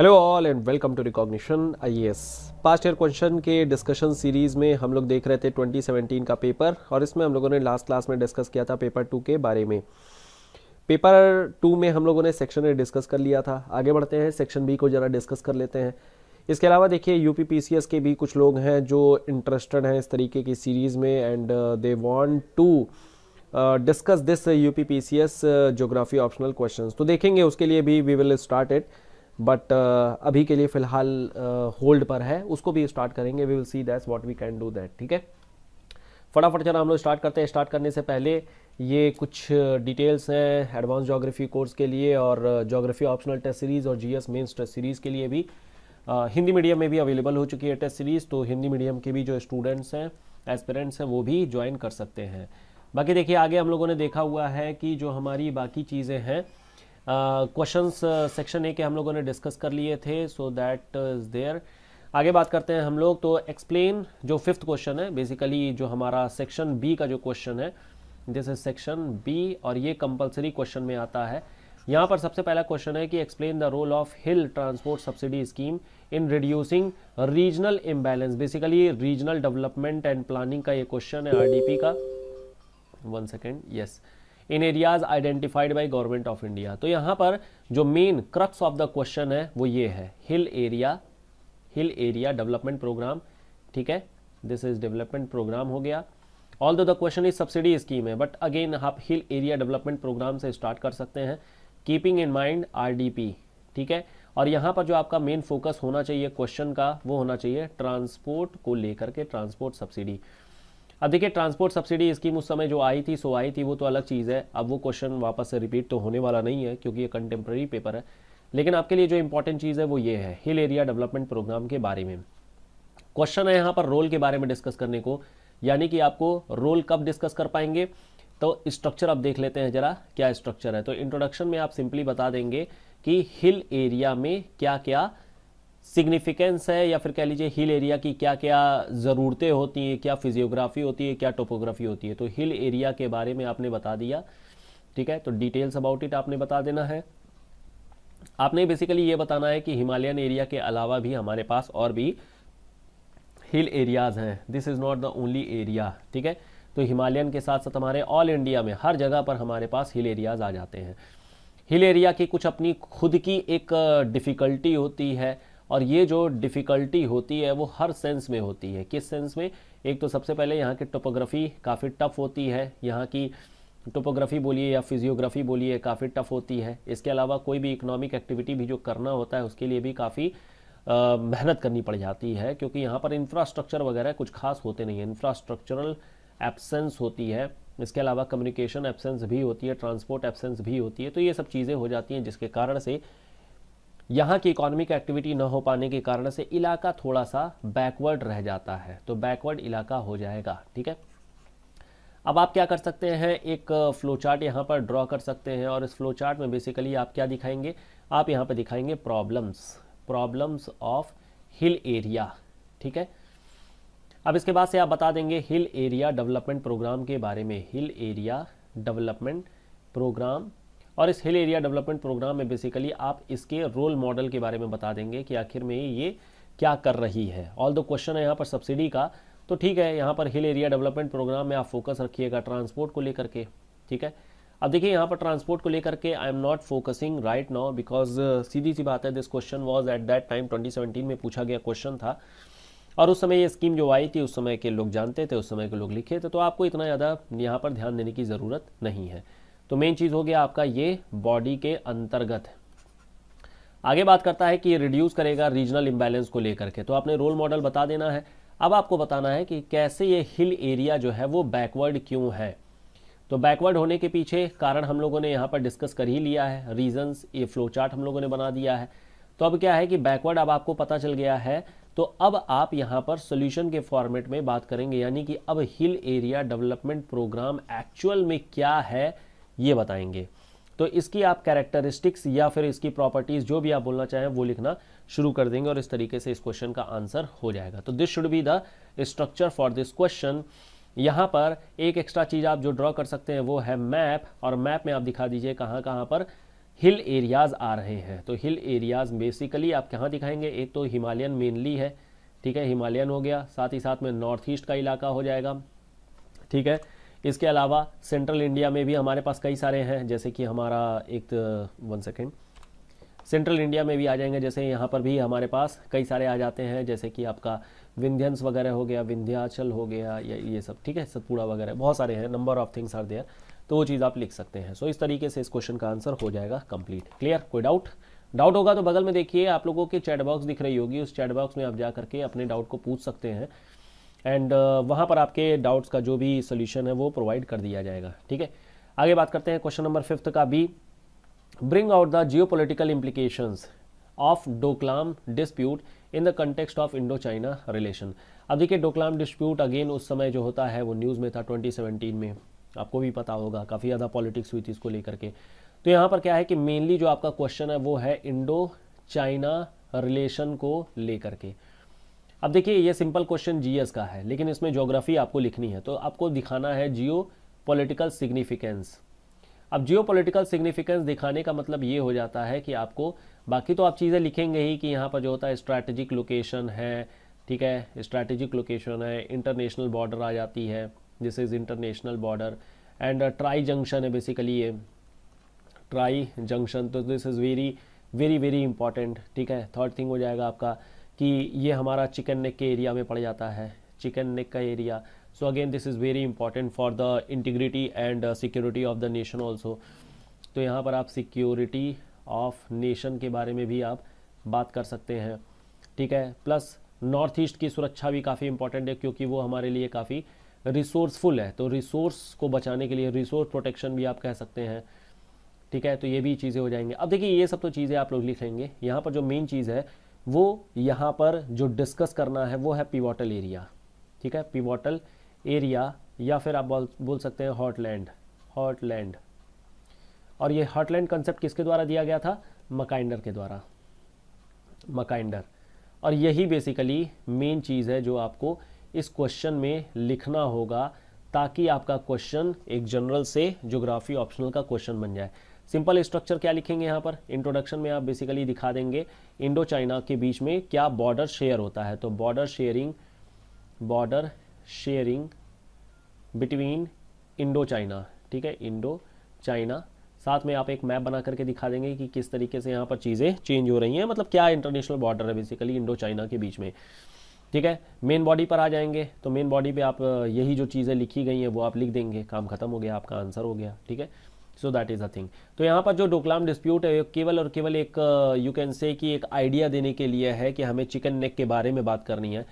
Hello all and welcome to recognition IAS past year question के discussion series में हम लोग देख रहे थे 2017 का पेपर और इसमें हम लोगों ने लास्ट क्लास में डिस्कस किया था पेपर टू के बारे में पेपर टू में हम लोगों ने सेक्शन ए डिस्कस कर लिया था आगे बढ़ते हैं सेक्शन बी को ज़रा डिस्कस कर लेते हैं इसके अलावा देखिए यू के भी कुछ लोग हैं जो इंटरेस्टेड हैं इस तरीके की सीरीज़ में and they want to discuss this U P geography optional question तो देखेंगे उसके लिए भी we will start it but uh, अभी के लिए फ़िलहाल होल्ड uh, पर है उसको भी स्टार्ट करेंगे we will see that's what we can do that ठीक है फटाफट चला हम लोग स्टार्ट करते हैं स्टार्ट करने से पहले ये कुछ डिटेल्स uh, हैं एडवांस जोग्राफी कोर्स के लिए और जोग्राफी ऑप्शनल टेस्ट सीरीज़ और जीएस मेंस टेस्ट सीरीज़ के लिए भी आ, हिंदी मीडियम में भी अवेलेबल हो चुकी है टेस्ट सीरीज़ तो हिंदी मीडियम के भी जो स्टूडेंट्स हैं एस्पेरेंट्स हैं वो भी ज्वाइन कर सकते हैं बाकी देखिए आगे हम लोगों ने देखा हुआ है कि जो हमारी बाकी चीज़ें हैं क्वेश्चंस सेक्शन ए के हम लोगों ने डिस्कस कर लिए थे सो दैट इज़ देयर आगे बात करते हैं हम लोग तो एक्सप्लेन जो फिफ्थ क्वेश्चन है बेसिकली जो हमारा सेक्शन बी का जो क्वेश्चन है दिस इज सेक्शन बी और ये कंपलसरी क्वेश्चन में आता है यहाँ पर सबसे पहला क्वेश्चन है कि explain the role of hill transport subsidy scheme in reducing regional imbalance basically regional development and planning का ये क्वेश्चन है आर का one second yes yes. In areas identified by government of India तो यहां पर जो main crux of the question है वो ये है hill area hill area development programme ठीक है दिस इज डेवलपमेंट प्रोग्राम हो गया all the question is subsidy scheme है बट अगेन आप हिल एरिया डेवलपमेंट प्रोग्राम से स्टार्ट कर सकते हैं कीपिंग इन माइंड आर ठीक है और यहाँ पर जो आपका मेन फोकस होना चाहिए क्वेश्चन का वो होना चाहिए ट्रांसपोर्ट को लेकर के ट्रांसपोर्ट सब्सिडी अब देखिए ट्रांसपोर्ट सब्सिडी स्कीम उस समय जो आई थी सो आई थी वो तो अलग चीज़ है अब वो क्वेश्चन वापस से रिपीट तो होने वाला नहीं है क्योंकि ये कंटेम्प्रेरी पेपर है लेकिन आपके लिए जो इंपॉर्टेंट चीज़ है वो ये है हिल एरिया डेवलपमेंट प्रोग्राम के बारे में क्वेश्चन है यहाँ पर रोल के बारे में डिस्कस करने को यानी कि आपको रोल कब डिस्कस कर पाएंगे तो स्ट्रक्चर आप देख लेते हैं जरा क्या स्ट्रक्चर है तो इंट्रोडक्शन में आप सिंपली बता देंगे कि हिल एरिया में क्या क्या सिग्निफिकेंस है या फिर कह लीजिए हिल एरिया की क्या क्या ज़रूरतें होती हैं क्या फिजियोग्राफी होती है क्या टोपोग्राफी होती है तो हिल एरिया के बारे में आपने बता दिया ठीक है तो डिटेल्स अबाउट इट आपने बता देना है आपने बेसिकली ये बताना है कि हिमालयन एरिया के अलावा भी हमारे पास और भी हिल एरियाज़ हैं this is not the only area ठीक है तो हिमालयन के साथ साथ हमारे ऑल इंडिया में हर जगह पर हमारे पास हिल एरियाज़ आ जाते हैं हिल एरिया की कुछ अपनी खुद की एक डिफ़िकल्टी होती है और ये जो डिफ़िकल्टी होती है वो हर सेंस में होती है किस सेंस में एक तो सबसे पहले यहाँ की टोपोग्राफी काफ़ी टफ होती है यहाँ की टोपोग्राफी बोलिए या फिजियोग्राफी बोलिए काफ़ी टफ होती है इसके अलावा कोई भी इकोनॉमिक एक्टिविटी भी जो करना होता है उसके लिए भी काफ़ी मेहनत करनी पड़ जाती है क्योंकि यहाँ पर इंफ्रास्ट्रक्चर वगैरह कुछ खास होते नहीं है इंफ्रास्ट्रक्चरल एबसेंस होती है इसके अलावा कम्युनिकेशन एबसेंस भी होती है ट्रांसपोर्ट एबसेंस भी होती है तो ये सब चीज़ें हो जाती हैं जिसके कारण से यहाँ की इकोनॉमिक एक्टिविटी न हो पाने के कारण से इलाका थोड़ा सा बैकवर्ड रह जाता है तो बैकवर्ड इलाका हो जाएगा ठीक है अब आप क्या कर सकते हैं एक फ्लो चार्ट यहाँ पर ड्रॉ कर सकते हैं और इस फ्लो चार्ट में बेसिकली आप क्या दिखाएंगे आप यहाँ पर दिखाएंगे problems problems of hill area ठीक है अब इसके बाद से आप बता देंगे हिल एरिया डेवलपमेंट प्रोग्राम के बारे में हिल एरिया डेवलपमेंट प्रोग्राम और इस हिल एरिया डेवलपमेंट प्रोग्राम में बेसिकली आप इसके रोल मॉडल के बारे में बता देंगे कि आखिर में ये क्या कर रही है ऑल दो क्वेश्चन है यहाँ पर सब्सिडी का तो ठीक है यहाँ पर हिल एरिया डेवलपमेंट प्रोग्राम में आप फोकस रखिएगा ट्रांसपोर्ट को लेकर के ठीक है अब देखिए यहाँ पर ट्रांसपोर्ट को लेकर के I M not focusing right now because सीधी सी बात है this question was at that time seventeen में पूछा गया क्वेश्चन था और उस समय ये स्कीम जो आई थी उस समय के लोग जानते थे उस समय के लोग लिखे थे तो आपको इतना ज़्यादा यहाँ पर ध्यान देने की ज़रूरत नहीं है तो मेन चीज़ हो गया आपका ये बॉडी के अंतर्गत आगे बात करता है कि ये रिड्यूस करेगा रीजनल इम्बैलेंस को लेकर के तो आपने रोल मॉडल बता देना है अब आपको बताना है कि कैसे ये हिल एरिया जो है वो बैकवर्ड क्यों है तो बैकवर्ड होने के पीछे कारण हम लोगों ने यहाँ पर डिस्कस कर ही लिया है रीजंस ये फ्लो चार्ट हम लोगों ने बना दिया है तो अब क्या है कि बैकवर्ड अब आपको पता चल गया है तो अब आप यहाँ पर सोल्यूशन के फॉर्मेट में बात करेंगे यानी कि अब hill area development programme actual में क्या है ये बताएंगे तो इसकी आप कैरेक्टरिस्टिक्स या फिर इसकी प्रॉपर्टीज़ जो भी आप बोलना चाहें वो लिखना शुरू कर देंगे और इस तरीके से इस क्वेश्चन का आंसर हो जाएगा तो this should be the structure for this question यहाँ पर एक एक्स्ट्रा चीज़ आप जो ड्रॉ कर सकते हैं वो है मैप और मैप में आप दिखा दीजिए कहाँ कहाँ पर हिल एरियाज़ आ रहे हैं तो हिल एरियाज़ बेसिकली आप कहाँ दिखाएंगे एक तो हिमालयन मेनली है ठीक है हिमालयन हो गया साथ ही साथ में नॉर्थ ईस्ट का इलाका हो जाएगा ठीक है इसके अलावा सेंट्रल इंडिया में भी हमारे पास कई सारे हैं जैसे कि हमारा एक वन सेकेंड सेंट्रल इंडिया में भी आ जाएंगे जैसे यहाँ पर भी हमारे पास कई सारे आ जाते हैं जैसे कि आपका विंध्यंस वगैरह हो गया विंध्याचल हो गया या ये सब ठीक है सतपुड़ा वगैरह बहुत सारे हैं number of things are there तो वो चीज़ आप लिख सकते हैं सो so, इस तरीके से इस क्वेश्चन का आंसर हो जाएगा कंप्लीट क्लियर कोई डाउट डाउट होगा तो बगल में देखिए आप लोगों की चैटबॉक्स दिख रही होगी उस चैटबॉक्स में आप जा करके अपने डाउट को पूछ सकते हैं एंड uh, वहाँ पर आपके डाउट्स का जो भी सोल्यूशन है वो प्रोवाइड कर दिया जाएगा ठीक है आगे बात करते हैं क्वेश्चन नंबर फिफ्थ का B bring out the geo political implications of Doklam dispute in the context of Indo China relation अब देखिए डोकलाम डिस्प्यूट अगेन उस समय जो होता है वो न्यूज़ में था 2017 में आपको भी पता होगा काफ़ी ज़्यादा पॉलिटिक्स हुई थी इसको लेकर के तो यहाँ पर क्या है कि मेनली जो आपका क्वेश्चन है वो है इंडो चाइना रिलेशन को लेकर के अब देखिए ये सिंपल क्वेश्चन जीएस का है लेकिन इसमें ज्योग्राफी आपको लिखनी है तो आपको दिखाना है जियो पोलिटिकल सिग्निफिकेंस अब जियो पोलिटिकल सिग्निफिकेंस दिखाने का मतलब ये हो जाता है कि आपको बाकी तो आप चीज़ें लिखेंगे ही कि यहाँ पर जो होता है स्ट्रैटेजिक लोकेशन है ठीक है स्ट्रैटेजिक लोकेशन है इंटरनेशनल बॉर्डर आ जाती है this is international border and tri junction है बेसिकली ये ट्राई जंक्शन तो this is very very very important ठीक है थर्ड थिंग हो जाएगा आपका कि ये हमारा चिकन नेक के एरिया में पड़ जाता है चिकन नेक का area so again this is very important for the integrity and security of the nation also तो यहाँ पर आप सिक्योरिटी ऑफ नेशन के बारे में भी आप बात कर सकते हैं ठीक है प्लस नॉर्थ ईस्ट की सुरक्षा भी काफ़ी इंपॉर्टेंट है क्योंकि वो हमारे लिए काफ़ी रिसोर्सफुल है तो रिसोर्स को बचाने के लिए रिसोर्स प्रोटेक्शन भी आप कह सकते हैं ठीक है तो ये भी चीज़ें हो जाएंगी अब देखिए ये सब तो चीज़ें आप लोग लिखेंगे यहाँ पर जो मेन चीज़ है वो यहाँ पर जो डिस्कस करना है वो है पिवोटल एरिया ठीक है पिवोटल एरिया या फिर आप बोल बोल सकते हैं हॉटलैंड हॉटलैंड और ये हॉटलैंड कंसेप्ट किसके द्वारा दिया गया था मकाइंडर के द्वारा मकाइंडर और यही बेसिकली मेन चीज़ है जो आपको इस क्वेश्चन में लिखना होगा ताकि आपका क्वेश्चन एक जनरल से ज्योग्राफी ऑप्शनल का क्वेश्चन बन जाए सिंपल स्ट्रक्चर क्या लिखेंगे यहाँ पर इंट्रोडक्शन में आप बेसिकली दिखा देंगे इंडो चाइना के बीच में क्या बॉर्डर शेयर होता है तो border sharing border sharing between Indo China ठीक है इंडो चाइना साथ में आप एक मैप बना करके दिखा देंगे कि किस तरीके से यहाँ पर चीज़ें चेंज हो रही हैं मतलब क्या इंटरनेशनल बॉर्डर है बेसिकली इंडो चाइना के बीच में ठीक है मेन बॉडी पर आ जाएंगे तो मेन बॉडी पे आप यही जो चीज़ें लिखी गई हैं वो आप लिख देंगे काम खत्म हो गया आपका आंसर हो गया ठीक है so that is a thing तो यहाँ पर जो डोकलाम डिस्प्यूट है केवल और केवल एक यू कैन से कि एक आइडिया देने के लिए है कि हमें चिकन नेक के बारे में बात करनी है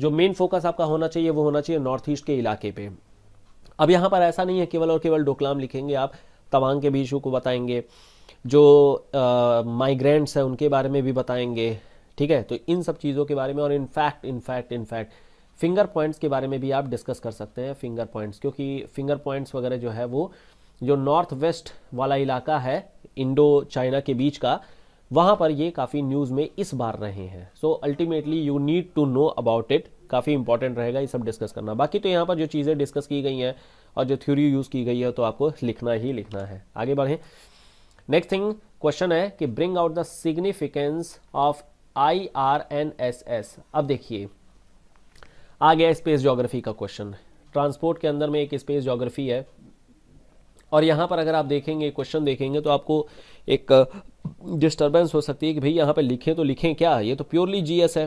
जो मेन फोकस आपका होना चाहिए वो होना चाहिए नॉर्थ ईस्ट के इलाके पे अब यहाँ पर ऐसा नहीं है केवल और केवल डोकलाम लिखेंगे आप तवांग के भी इशू को बताएंगे जो माइग्रेंट्स uh, हैं उनके बारे में भी बताएंगे ठीक है तो इन सब चीज़ों के बारे में और in fact in fact in fact finger points के बारे में भी आप डिस्कस कर सकते हैं फिंगर पॉइंट्स क्योंकि फिंगर पॉइंट्स वगैरह जो है वो जो नॉर्थ वेस्ट वाला इलाका है इंडो चाइना के बीच का वहाँ पर ये काफ़ी न्यूज़ में इस बार रहे हैं so ultimately you need to know about it काफ़ी इंपॉर्टेंट रहेगा ये सब डिस्कस करना बाकी तो यहाँ पर जो चीज़ें डिस्कस की गई हैं और जो थ्योरी यूज़ की गई है तो आपको लिखना ही लिखना है आगे बढ़ें नेक्स्ट थिंग क्वेश्चन है कि bring out the significance of I R N S S अब देखिए आ गया स्पेस ज्योग्राफी का क्वेश्चन ट्रांसपोर्ट के अंदर में एक स्पेस जोग्राफी है और यहाँ पर अगर आप देखेंगे क्वेश्चन देखेंगे तो आपको एक डिस्टर्बेंस हो सकती है कि भाई यहाँ पर लिखें तो लिखें क्या ये तो प्योरली जीएस है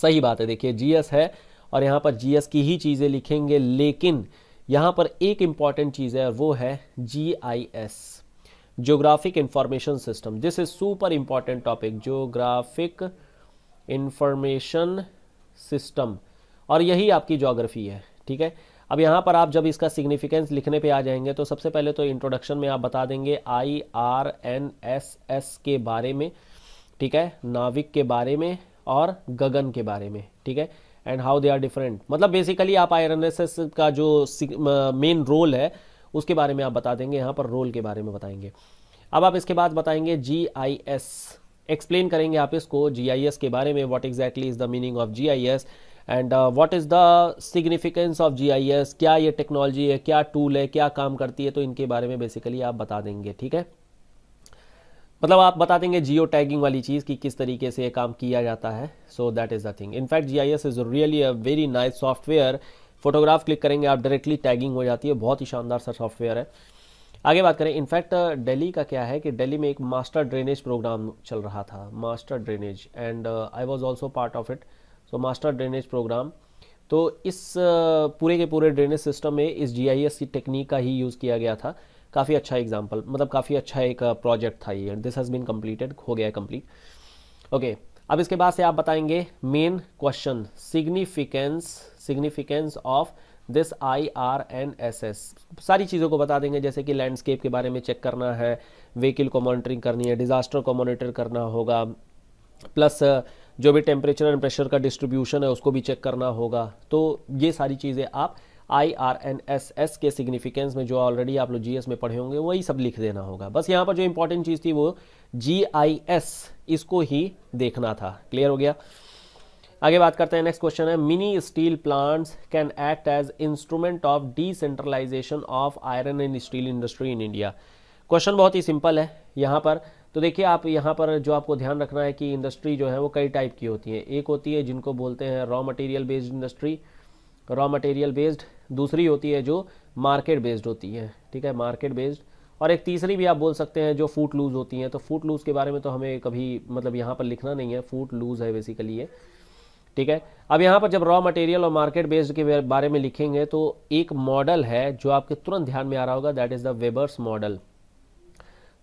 सही बात है देखिए जीएस है और यहाँ पर जीएस की ही चीज़ें लिखेंगे लेकिन यहाँ पर एक इम्पॉर्टेंट चीज़ है और वो है G I S information system this is super important topic geographic information system और यही आपकी ज्योग्राफी है ठीक है अब यहाँ पर आप जब इसका सिग्निफिकेंस लिखने पे आ जाएंगे तो सबसे पहले तो इंट्रोडक्शन में आप बता देंगे I R N S S के बारे में ठीक है नाविक के बारे में और गगन के बारे में ठीक है and how they are different मतलब बेसिकली आप I R N S S का जो मेन रोल है उसके बारे में आप बता देंगे यहाँ पर रोल के बारे में बताएंगे अब आप इसके बाद बताएंगे जी आई एस एक्सप्लेन करेंगे आप इसको जी आई एस के बारे में what exactly is the meaning of G I S and what is the significance of GIS क्या ये टेक्नोलॉजी है क्या टूल है क्या काम करती है तो इनके बारे में बेसिकली आप बता देंगे ठीक है मतलब आप बता देंगे जियो टैगिंग वाली चीज़ कि किस तरीके से ये काम किया जाता है so that is the thing in fact G I S is really a very nice software photograph click करेंगे आप डायरेक्टली टैगिंग हो जाती है बहुत ही शानदार सा सॉफ्टवेयर है आगे बात करें इनफैक्ट दिल्ली का क्या है कि दिल्ली में एक मास्टर ड्रेनेज प्रोग्राम चल रहा था master drainage and I was also part of it so master drainage programme तो इस पूरे के पूरे ड्रेनेज सिस्टम में इस जीआईएस की टेक्निक का ही यूज़ किया गया था काफ़ी अच्छा एग्जाम्पल मतलब काफ़ी अच्छा एक प्रोजेक्ट था ये दिस हैज़ बीन कम्प्लीटेड हो गया कम्प्लीट ओके अब इसके बाद से आप बताएंगे main question significance significance of this I R N S S सारी चीज़ों को बता देंगे जैसे कि लैंडस्केप के बारे में चेक करना है व्हीकल को मॉनिटरिंग करनी है डिज़ास्टर को मॉनिटर करना होगा प्लस जो भी टेम्परेचर एंड प्रेशर का डिस्ट्रीब्यूशन है उसको भी चेक करना होगा तो ये सारी चीज़ें आप I R N S S के सिग्निफिकेंस में जो ऑलरेडी आप लोग जी एस में पढ़े होंगे वही सब लिख देना होगा बस यहाँ पर जो इंपॉर्टेंट चीज़ थी वो जी आई एस इसको ही देखना था क्लियर हो गया आगे बात करते हैं नेक्स्ट क्वेश्चन है mini steel plants can act as instrument of decentralisation of iron and steel industry in India question बहुत ही सिंपल है यहाँ पर तो देखिए आप यहाँ पर जो आपको ध्यान रखना है कि इंडस्ट्री जो है वो कई टाइप की होती है एक होती है जिनको बोलते हैं raw material based industry raw material based दूसरी होती है जो मार्केट बेस्ड होती है ठीक है मार्केट बेस्ड और एक तीसरी भी आप बोल सकते हैं जो फूट लूज़ होती हैं तो फूट लूज़ के बारे में तो हमें कभी मतलब यहाँ पर लिखना नहीं है फूट लूज़ है बेसिकली ये ठीक है अब यहाँ पर जब रॉ मटेरियल और मार्केट बेस्ड के बारे में लिखेंगे तो एक मॉडल है जो आपके तुरंत ध्यान में आ रहा होगा that is the Weber's model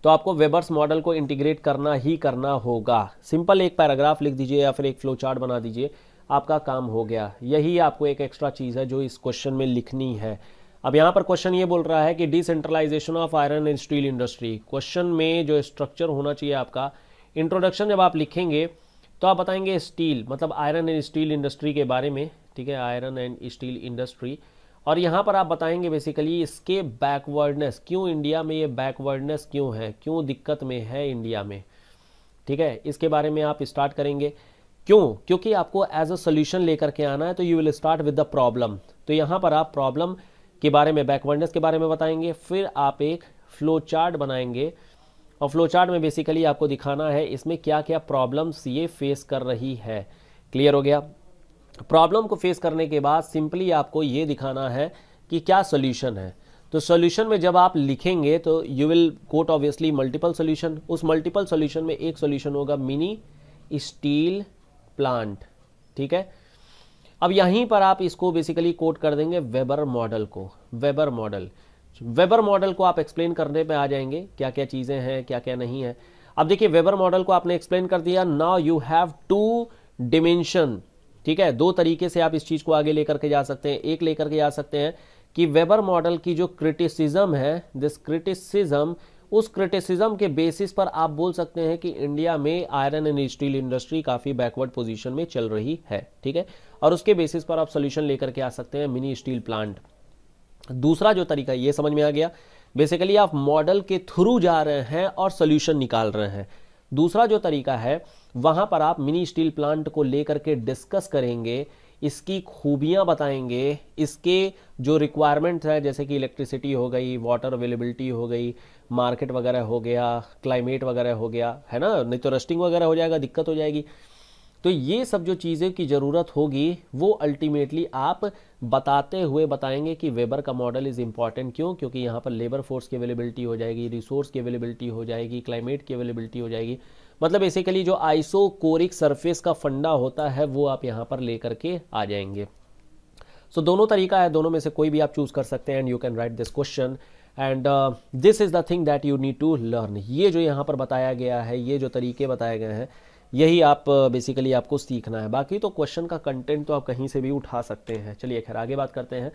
तो आपको वेबर्स मॉडल को इंटीग्रेट करना ही करना होगा सिंपल एक पैराग्राफ लिख दीजिए या फिर एक फ्लो चार्ट बना दीजिए आपका काम हो गया यही आपको एक एक्स्ट्रा चीज़ है जो इस क्वेश्चन में लिखनी है अब यहाँ पर क्वेश्चन ये बोल रहा है कि decentralisation of iron and steel industry question में जो स्ट्रक्चर होना चाहिए आपका इंट्रोडक्शन जब आप लिखेंगे तो आप बताएंगे स्टील मतलब आयरन एंड स्टील इंडस्ट्री के बारे में ठीक है आयरन एंड स्टील इंडस्ट्री और यहाँ पर आप बताएंगे बेसिकली इसके बैकवर्डनेस क्यों इंडिया में ये बैकवर्डनेस क्यों है क्यों दिक्कत में है इंडिया में ठीक है इसके बारे में आप स्टार्ट करेंगे क्यों क्योंकि आपको एज अ सोल्यूशन लेकर के आना है तो you will start with the problem तो यहाँ पर आप प्रॉब्लम के बारे में बैकवर्डनेस के बारे में बताएंगे फिर आप एक फ्लो चार्ट बनाएंगे और फ्लो चार्ट में बेसिकली आपको दिखाना है इसमें क्या क्या प्रॉब्लम्स ये फेस कर रही है क्लियर हो गया प्रॉब्लम को फेस करने के बाद सिंपली आपको ये दिखाना है कि क्या सोल्यूशन है तो सोल्यूशन में जब आप लिखेंगे तो you will quote obviously multiple solution उस मल्टीपल सोल्यूशन में एक सोल्यूशन होगा मिनी स्टील प्लांट ठीक है अब यहीं पर आप इसको बेसिकली कोट कर देंगे वेबर मॉडल को वेबर मॉडल वेबर मॉडल को आप एक्सप्लेन करने पे आ जाएंगे क्या क्या चीज़ें हैं क्या क्या नहीं है अब देखिए वेबर मॉडल को आपने एक्सप्लेन कर दिया now you have two dimension ठीक है दो तरीके से आप इस चीज़ को आगे लेकर के जा सकते हैं एक लेकर के जा सकते हैं कि वेबर मॉडल की जो क्रिटिसिज्म है दिस क्रिटिसिज्म उस क्रिटिसिज्म के बेसिस पर आप बोल सकते हैं कि इंडिया में आयरन एंड स्टील इंडस्ट्री काफ़ी बैकवर्ड पोजीशन में चल रही है ठीक है और उसके बेसिस पर आप सोल्यूशन लेकर के आ सकते हैं मिनी स्टील प्लांट दूसरा जो तरीका ये समझ में आ गया बेसिकली आप मॉडल के थ्रू जा रहे हैं और सोल्यूशन निकाल रहे हैं दूसरा जो तरीका है वहाँ पर आप मिनी स्टील प्लांट को लेकर के डिस्कस करेंगे इसकी खूबियाँ बताएंगे इसके जो रिक्वायरमेंट्स हैं जैसे कि इलेक्ट्रिसिटी हो गई वाटर अवेलेबिलिटी हो गई मार्केट वगैरह हो गया क्लाइमेट वगैरह हो गया है ना नहीं तो रस्टिंग वगैरह हो जाएगा दिक्कत हो जाएगी तो ये सब जो चीज़ें की ज़रूरत होगी वो अल्टीमेटली आप बताते हुए बताएंगे कि वेबर का मॉडल इज़ इंपॉर्टेंट क्यों क्योंकि यहां पर लेबर फोर्स की अवेलेबिलिटी हो जाएगी रिसोर्स की अवेलेबिलिटी हो जाएगी क्लाइमेट की अवेलेबिलिटी हो जाएगी मतलब बेसिकली जो आइसोकोरिक सरफेस का फंडा होता है वो आप यहां पर लेकर के आ जाएंगे सो so, दोनों तरीका है दोनों में से कोई भी आप चूज़ कर सकते हैं and you can write this question and this is the thing that you need to learn ये जो यहां पर बताया गया है ये जो तरीके बताए गए हैं यही आप बेसिकली आपको सीखना है बाकी तो क्वेश्चन का कंटेंट तो आप कहीं से भी उठा सकते हैं चलिए खैर आगे बात करते हैं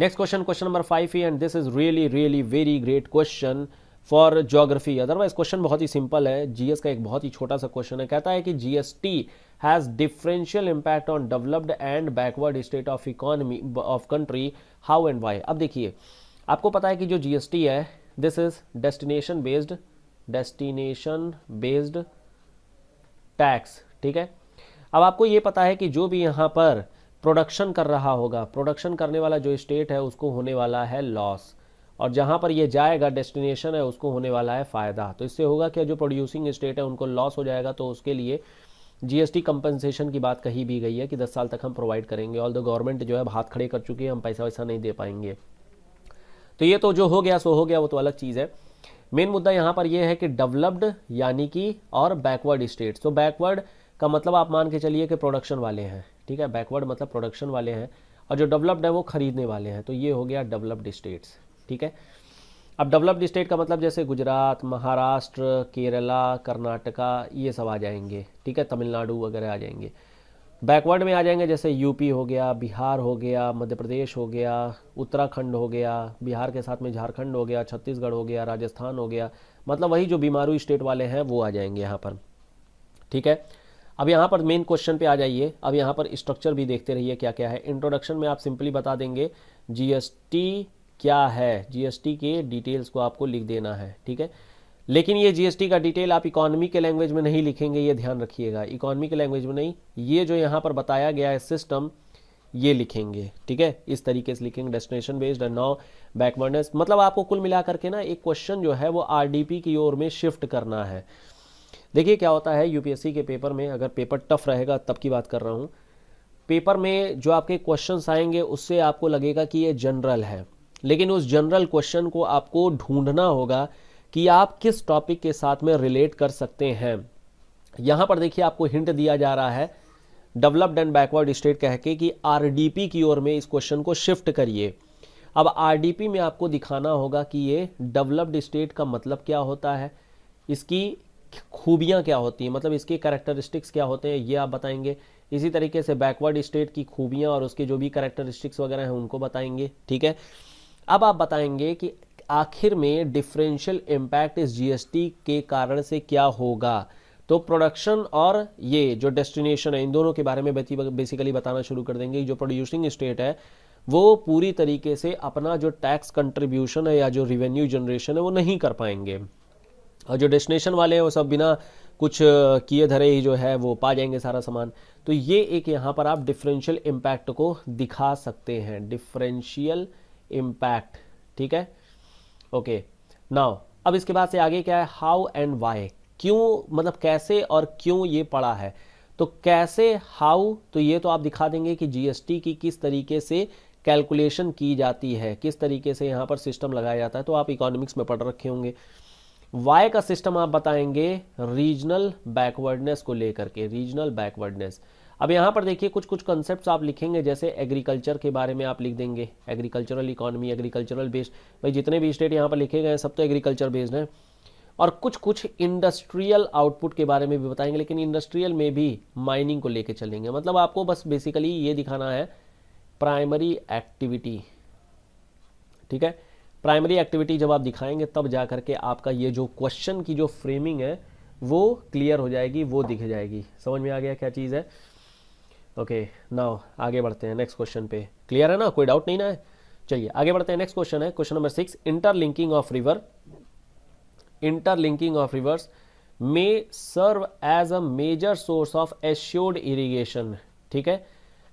next question question number five ही and this is really really very great question for geography otherwise question बहुत ही सिंपल है जीएस का एक बहुत ही छोटा सा क्वेश्चन है कहता है कि GST has differential impact on developed and backward state of economy of country how and why अब देखिए आपको पता है कि जो जीएसटी है this is destination based destination based tax ठीक है अब आपको ये पता है कि जो भी यहाँ पर प्रोडक्शन कर रहा होगा प्रोडक्शन करने वाला जो स्टेट है उसको होने वाला है लॉस और जहाँ पर ये जाएगा डेस्टिनेशन है उसको होने वाला है फ़ायदा तो इससे होगा क्या जो प्रोड्यूसिंग स्टेट है उनको लॉस हो जाएगा तो उसके लिए जीएसटी कंपनसेशन की बात कही भी गई है कि 10 साल तक हम प्रोवाइड करेंगे ऑल द गवर्नमेंट जो है हाथ खड़े कर चुकी है हम पैसा वैसा नहीं दे पाएंगे तो ये तो जो हो गया सो हो गया वो तो अलग चीज़ है मेन मुद्दा यहाँ पर यह है कि डेवलप्ड यानी कि और बैकवर्ड स्टेट्स तो बैकवर्ड का मतलब आप मान के चलिए कि प्रोडक्शन वाले हैं ठीक है बैकवर्ड मतलब प्रोडक्शन वाले हैं और जो डेवलप्ड है वो खरीदने वाले हैं तो ये हो गया डेवलप्ड स्टेट्स ठीक है अब डेवलप्ड स्टेट का मतलब जैसे गुजरात महाराष्ट्र केरला कर्नाटका ये सब आ जाएंगे ठीक है तमिलनाडु वगैरह आ जाएंगे बैकवर्ड में आ जाएंगे जैसे यूपी हो गया बिहार हो गया मध्य प्रदेश हो गया उत्तराखंड हो गया बिहार के साथ में झारखंड हो गया छत्तीसगढ़ हो गया राजस्थान हो गया मतलब वही जो बीमारू स्टेट वाले हैं वो आ जाएंगे यहाँ पर ठीक है अब यहाँ पर मेन क्वेश्चन पे आ जाइए अब यहाँ पर स्ट्रक्चर भी देखते रहिए क्या क्या है इंट्रोडक्शन में आप सिंपली बता देंगे जीएसटी क्या है जीएसटी के डिटेल्स को आपको लिख देना है ठीक है लेकिन ये जीएसटी का डिटेल आप इकोनॉमी के लैंग्वेज में नहीं लिखेंगे ये ध्यान रखिएगा इकोनॉमी के लैंग्वेज में नहीं ये जो यहाँ पर बताया गया है सिस्टम ये लिखेंगे ठीक है इस तरीके से लिखेंगे destination based and now backwardness मतलब आपको कुल मिलाकर के ना एक क्वेश्चन जो है वो आरडीपी की ओर में शिफ्ट करना है देखिए क्या होता है यूपीएससी के पेपर में अगर पेपर टफ रहेगा तब की बात कर रहा हूँ पेपर में जो आपके क्वेश्चन आएंगे उससे आपको लगेगा कि ये जनरल है लेकिन उस जनरल क्वेश्चन को आपको ढूंढना होगा कि आप किस टॉपिक के साथ में रिलेट कर सकते हैं यहाँ पर देखिए आपको हिंट दिया जा रहा है डेवलप्ड एंड बैकवर्ड स्टेट कह के कि आरडीपी की ओर में इस क्वेश्चन को शिफ्ट करिए अब आरडीपी में आपको दिखाना होगा कि ये डेवलप्ड स्टेट का मतलब क्या होता है इसकी खूबियाँ क्या होती हैं मतलब इसके करेक्टरिस्टिक्स क्या होते हैं ये आप बताएंगे इसी तरीके से बैकवर्ड स्टेट की खूबियाँ और उसके जो भी करेक्टरिस्टिक्स वगैरह हैं उनको बताएंगे ठीक है अब आप बताएंगे कि आखिर में डिफरेंशियल इम्पैक्ट इस जीएसटी के कारण से क्या होगा तो प्रोडक्शन और ये जो डेस्टिनेशन है इन दोनों के बारे में बेसिकली बताना शुरू कर देंगे जो प्रोड्यूसिंग स्टेट है वो पूरी तरीके से अपना जो टैक्स कंट्रीब्यूशन है या जो रिवेन्यू जनरेशन है वो नहीं कर पाएंगे और जो डेस्टिनेशन वाले हैं वो सब बिना कुछ किए धरे ही जो है वो पा जाएंगे सारा सामान तो ये एक यहाँ पर आप डिफरेंशियल इम्पैक्ट को दिखा सकते हैं डिफरेंशियल इम्पैक्ट ठीक है ओके नाउ अब इसके बाद से आगे क्या है हाउ एंड वाई क्यों मतलब कैसे और क्यों ये पड़ा है तो कैसे हाउ तो ये तो आप दिखा देंगे कि जीएसटी की किस तरीके से कैलकुलेशन की जाती है किस तरीके से यहां पर सिस्टम लगाया जाता है तो आप इकोनॉमिक्स में पढ़ रखे होंगे वाई का सिस्टम आप बताएंगे रीजनल बैकवर्डनेस को लेकर के रीजनल बैकवर्डनेस अब यहाँ पर देखिए कुछ कुछ कॉन्सेप्ट्स आप लिखेंगे जैसे एग्रीकल्चर के बारे में आप लिख देंगे एग्रीकल्चरल इकोनॉमी एग्रीकल्चरल बेस्ड भाई जितने भी स्टेट यहाँ पर लिखे गए हैं सब तो एग्रीकल्चर बेस्ड हैं और कुछ कुछ इंडस्ट्रियल आउटपुट के बारे में भी बताएंगे लेकिन इंडस्ट्रियल में भी माइनिंग को लेके चलेंगे मतलब आपको बस बेसिकली ये दिखाना है प्राइमरी एक्टिविटी ठीक है प्राइमरी एक्टिविटी जब आप दिखाएंगे तब जा करके आपका ये जो क्वेश्चन की जो फ्रेमिंग है वो क्लियर हो जाएगी वो दिख जाएगी समझ में आ गया क्या चीज़ है ओके नाउ आगे बढ़ते हैं नेक्स्ट क्वेश्चन पे क्लियर है ना कोई डाउट नहीं ना है चलिए आगे बढ़ते हैं नेक्स्ट क्वेश्चन है question number six interlinking of river interlinking of rivers may serve as a major source of assured irrigation ठीक है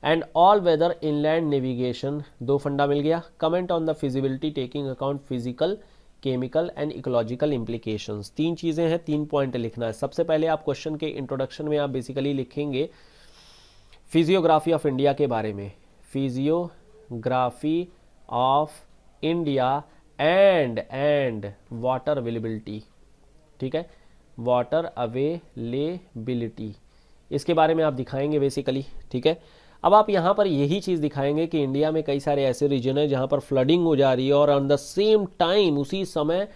and all weather inland navigation दो फंडा मिल गया comment on the feasibility taking account physical chemical and ecological implication तीन चीज़ें हैं तीन पॉइंट लिखना है सबसे पहले आप क्वेश्चन के इंट्रोडक्शन में आप बेसिकली लिखेंगे फिजियोग्राफी ऑफ इंडिया के बारे में physiography of India and and water availability ठीक है वाटर अवेलेबिलिटी इसके बारे में आप दिखाएंगे बेसिकली ठीक है अब आप यहाँ पर यही चीज़ दिखाएंगे कि इंडिया में कई सारे ऐसे रीजन हैं जहाँ पर फ्लडिंग हो जा रही है और ऑन द सेम टाइम उसी समय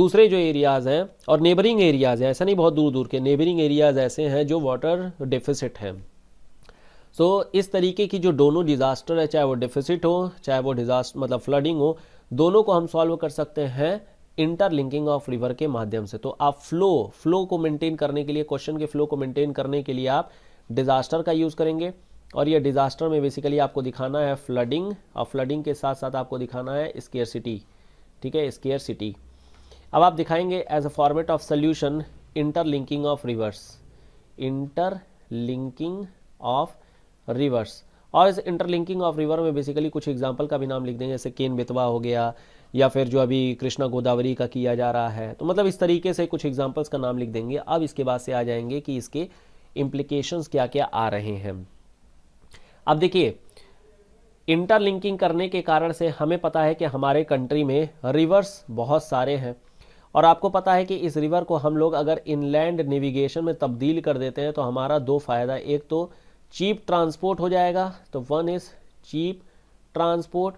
दूसरे जो एरियाज़ हैं और नेबरिंग एरियाज़ हैं ऐसा नहीं बहुत दूर दूर के नेबरिंग एरियाज़ ऐसे हैं जो वाटर डिफिसिट हैं सो so, इस तरीके की जो दोनों डिज़ास्टर है चाहे वो डिफिसिट हो चाहे वो डिज़ास्ट मतलब फ्लडिंग हो दोनों को हम सॉल्व कर सकते हैं इंटरलिंकिंग ऑफ रिवर के माध्यम से तो आप फ्लो फ्लो को मेंटेन करने के लिए क्वेश्चन के फ्लो को मेंटेन करने के लिए आप डिज़ास्टर का यूज़ करेंगे और ये डिज़ास्टर में बेसिकली आपको दिखाना है फ्लडिंग और फ्लडिंग के साथ साथ आपको दिखाना है स्केयर सिटी ठीक है स्केयर सिटी अब आप दिखाएंगे as a format of solution interlinking of rivers interlinking of rivers और इस इंटरलिंकिंग ऑफ रिवर में बेसिकली कुछ एग्जाम्पल का भी नाम लिख देंगे जैसे केन बेतवा हो गया या फिर जो अभी कृष्णा गोदावरी का किया जा रहा है तो मतलब इस तरीके से कुछ एग्जाम्पल्स का नाम लिख देंगे अब इसके बाद से आ जाएंगे कि इसके इम्प्लीकेशंस क्या क्या आ रहे हैं अब देखिए इंटरलिंकिंग करने के कारण से हमें पता है कि हमारे कंट्री में रिवर्स बहुत सारे हैं और आपको पता है कि इस रिवर को हम लोग अगर इनलैंड नेविगेशन में तब्दील कर देते हैं तो हमारा दो फ़ायदा एक तो चीप ट्रांसपोर्ट हो जाएगा तो वन इज़ चीप ट्रांसपोर्ट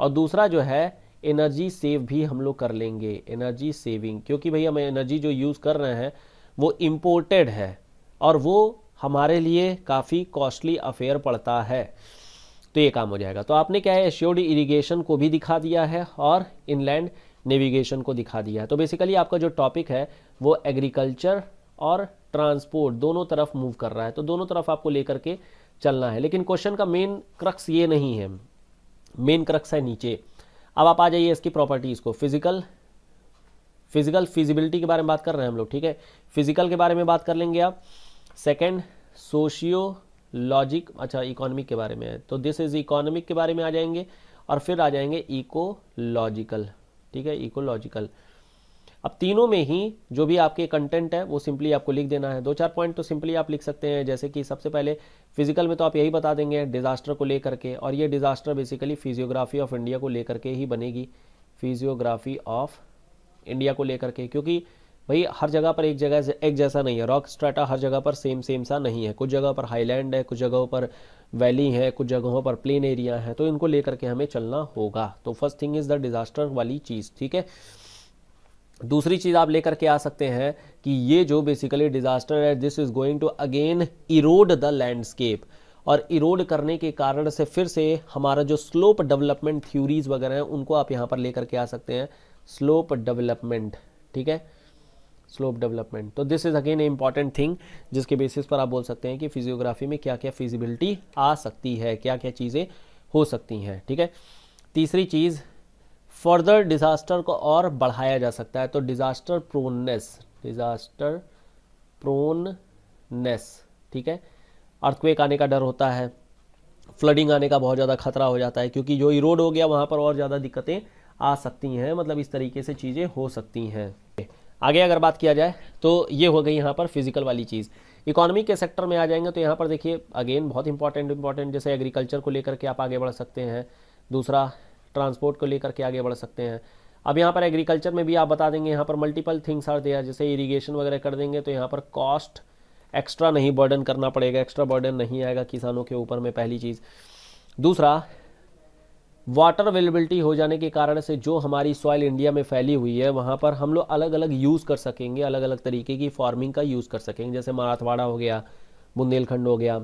और दूसरा जो है एनर्जी सेव भी हम लोग कर लेंगे एनर्जी सेविंग क्योंकि भाई हम एनर्जी जो यूज़ कर रहे हैं वो इम्पोर्टेड है और वो हमारे लिए काफ़ी कॉस्टली अफेयर पड़ता है तो ये काम हो जाएगा तो आपने क्या है एश्योर्ड इरिगेशन को भी दिखा दिया है और इनलैंड नेविगेशन को दिखा दिया है तो बेसिकली आपका जो टॉपिक है वो एग्रीकल्चर और ट्रांसपोर्ट दोनों तरफ मूव कर रहा है तो दोनों तरफ आपको लेकर के चलना है लेकिन क्वेश्चन का मेन क्रक्स ये नहीं है मेन क्रक्स है नीचे अब आप आ जाइए इसकी प्रॉपर्टीज़ को फिजिकल फिजिकल फिजिबिलिटी के बारे में बात कर रहे हैं हम लोग ठीक है फिजिकल के बारे में बात कर लेंगे आप सेकेंड सोशियो लॉजिक अच्छा इकोनॉमिक के बारे में है तो दिस इज इकोनॉमिक के बारे में आ जाएंगे और फिर आ जाएंगे इकोलॉजिकल ठीक है इकोलॉजिकल अब तीनों में ही जो भी आपके कंटेंट है वो सिंपली आपको लिख देना है दो चार पॉइंट तो सिंपली आप लिख सकते हैं जैसे कि सबसे पहले फिजिकल में तो आप यही बता देंगे डिजास्टर को लेकर के और ये disaster basically physiography of India को लेकर के ही बनेगी फिजियोग्राफी ऑफ इंडिया को लेकर के क्योंकि भाई हर जगह पर एक जगह एक जैसा नहीं है रॉक स्ट्राटा हर जगह पर सेम सेम सा नहीं है कुछ जगह पर हाईलैंड है कुछ जगहों पर वैली है कुछ जगहों पर प्लेन एरिया है तो इनको लेकर के हमें चलना होगा तो first thing is the disaster वाली चीज़ ठीक है दूसरी चीज़ आप लेकर के आ सकते हैं कि ये जो बेसिकली डिज़ास्टर है this is going to again erode the landscape और इरोड करने के कारण से फिर से हमारा जो स्लोप डेवलपमेंट थ्योरीज वगैरह हैं उनको आप यहाँ पर लेकर के आ सकते हैं स्लोप डेवलपमेंट ठीक है स्लोप डेवलपमेंट तो this is again a important thing जिसके बेसिस पर आप बोल सकते हैं कि फिजियोग्राफी में क्या क्या फिजिबिलिटी आ सकती है क्या क्या चीज़ें हो सकती हैं ठीक है तीसरी चीज़ फर्दर डिज़ास्टर को और बढ़ाया जा सकता है तो डिज़ास्टर प्रोननेस डिज़ास्टर प्रोननेस ठीक है अर्थक्वेक आने का डर होता है फ्लडिंग आने का बहुत ज़्यादा खतरा हो जाता है क्योंकि जो इरोड हो गया वहाँ पर और ज़्यादा दिक्कतें आ सकती हैं मतलब इस तरीके से चीज़ें हो सकती हैं आगे अगर बात किया जाए तो ये हो गई यहाँ पर फिजिकल वाली चीज़ इकोनॉमी के सेक्टर में आ जाएंगे तो यहाँ पर देखिए अगेन बहुत इंपॉर्टेंट इंपॉर्टेंट जैसे एग्रीकल्चर को लेकर के आप आगे बढ़ सकते हैं दूसरा ट्रांसपोर्ट को लेकर के आगे बढ़ सकते हैं अब यहाँ पर एग्रीकल्चर में भी आप बता देंगे यहाँ पर मल्टीपल थिंग्स आर देयर जैसे इरीगेशन वगैरह कर देंगे तो यहाँ पर कॉस्ट एक्स्ट्रा नहीं बर्डन करना पड़ेगा एक्स्ट्रा बर्डन नहीं आएगा किसानों के ऊपर में पहली चीज़ दूसरा वाटर अवेलेबिलिटी हो जाने के कारण से जो हमारी सॉइल इंडिया में फैली हुई है वहाँ पर हम लोग अलग अलग यूज़ कर सकेंगे अलग अलग तरीके की फार्मिंग का यूज़ कर सकेंगे जैसे मराठवाड़ा हो गया बुंदेलखंड हो गया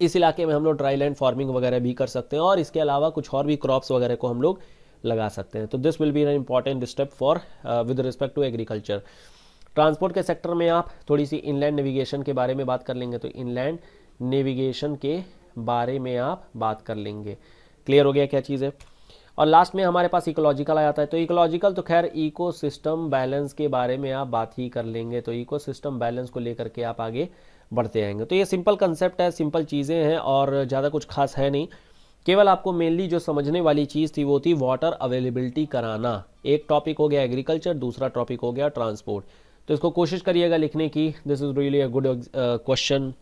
इस इलाके में हम लोग ड्राई लैंड फार्मिंग वगैरह भी कर सकते हैं और इसके अलावा कुछ और भी क्रॉप्स वगैरह को हम लोग लगा सकते हैं तो this will be an important step for with respect to agriculture transport के सेक्टर में आप थोड़ी सी इनलैंड नेविगेशन के बारे में बात कर लेंगे तो इनलैंड नेविगेशन के बारे में आप बात कर लेंगे क्लियर हो गया क्या चीज़ है और लास्ट में हमारे पास इकोलॉजिकल आ जाता है तो इकोलॉजिकल तो खैर इकोसिस्टम बैलेंस के बारे में आप बात ही कर लेंगे तो इकोसिस्टम बैलेंस को लेकर के आप आगे बढ़ते आएंगे तो ये सिंपल कंसेप्ट है सिंपल चीज़ें हैं और ज़्यादा कुछ खास है नहीं केवल आपको मेनली जो समझने वाली चीज़ थी वो थी वाटर अवेलेबिलिटी कराना एक टॉपिक हो गया एग्रीकल्चर दूसरा टॉपिक हो गया ट्रांसपोर्ट तो इसको कोशिश करिएगा लिखने की this is really a good question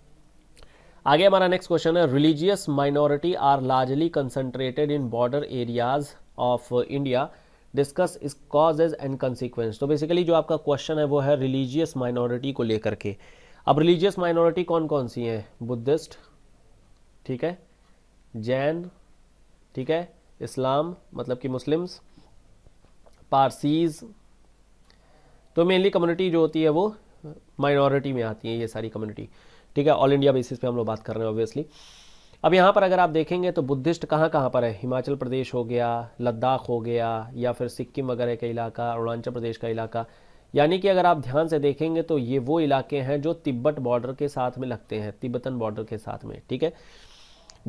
आगे हमारा नेक्स्ट क्वेश्चन है religious minority are largely concentrated in border areas of India discuss its causes and consequence तो बेसिकली जो आपका क्वेश्चन है वो है रिलीजियस माइनॉरिटी को लेकर के अब रिलीजियस माइनॉरिटी कौन कौन सी हैं बुद्धिस्ट ठीक है जैन ठीक है इस्लाम मतलब कि मुस्लिम्स पारसीज तो मेनली कम्युनिटी जो होती है वो माइनॉरिटी में आती है ये सारी कम्युनिटी ठीक है ऑल इंडिया बेसिस पे हम लोग बात कर रहे हैं ऑब्वियसली अब यहाँ पर अगर आप देखेंगे तो बुद्धिस्ट कहाँ कहाँ पर है हिमाचल प्रदेश हो गया लद्दाख हो गया या फिर सिक्किम वगैरह का इलाका अरुणाचल प्रदेश का इलाका यानी कि अगर आप ध्यान से देखेंगे तो ये वो इलाके हैं जो तिब्बत बॉर्डर के साथ में लगते हैं तिब्बतन बॉर्डर के साथ में ठीक है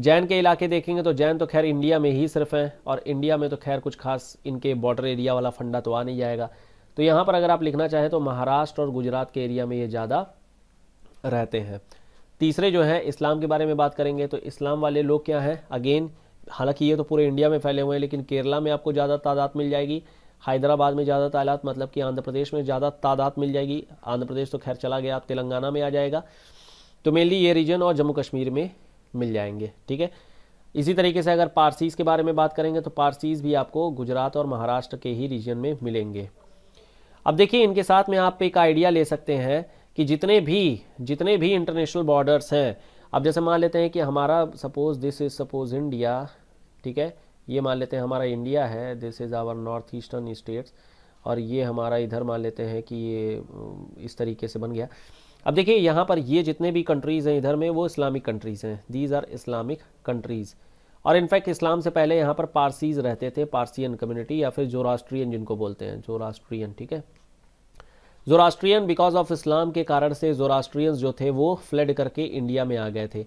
जैन के इलाके देखेंगे तो जैन तो खैर इंडिया में ही सिर्फ हैं और इंडिया में तो खैर कुछ खास इनके बॉर्डर एरिया वाला फंडा तो आ नहीं जाएगा तो यहाँ पर अगर आप लिखना चाहें तो महाराष्ट्र और गुजरात के एरिया में ये ज़्यादा रहते हैं तीसरे जो हैं इस्लाम के बारे में बात करेंगे तो इस्लाम वाले लोग क्या हैं अगेन हालांकि ये तो पूरे इंडिया में फैले हुए हैं लेकिन केरला में आपको ज़्यादा तादाद मिल जाएगी हैदराबाद में ज़्यादा तादाद मतलब कि आंध्र प्रदेश में ज़्यादा तादाद मिल जाएगी आंध्र प्रदेश तो खैर चला गया आप तेलंगाना में आ जाएगा तो मेनली ये रीजन और जम्मू कश्मीर में मिल जाएंगे ठीक है इसी तरीके से अगर पारसीज के बारे में बात करेंगे तो पारसीज भी आपको गुजरात और महाराष्ट्र के ही रीजन में मिलेंगे अब देखिए इनके साथ में आप एक आइडिया ले सकते हैं कि जितने भी जितने भी इंटरनेशनल बॉर्डर्स हैं अब जैसे मान लेते हैं कि हमारा suppose this is suppose India ठीक है ये मान लेते हैं हमारा इंडिया है this is our north eastern states और ये हमारा इधर मान लेते हैं कि ये इस तरीके से बन गया अब देखिए यहाँ पर ये जितने भी कंट्रीज़ हैं इधर में वो इस्लामिक कंट्रीज़ हैं दीज आर इस्लामिक कंट्रीज़ और इनफैक्ट इस्लाम से पहले यहाँ पर पारसीज रहते थे पारसियन कम्युनिटी या फिर जोरास्ट्रियन जिनको बोलते हैं जोरास्ट्रियन ठीक है जोरास्ट्रियन बिकॉज ऑफ इस्लाम के कारण से जोरास्ट्रियंस जो थे वो फ्लड करके इंडिया में आ गए थे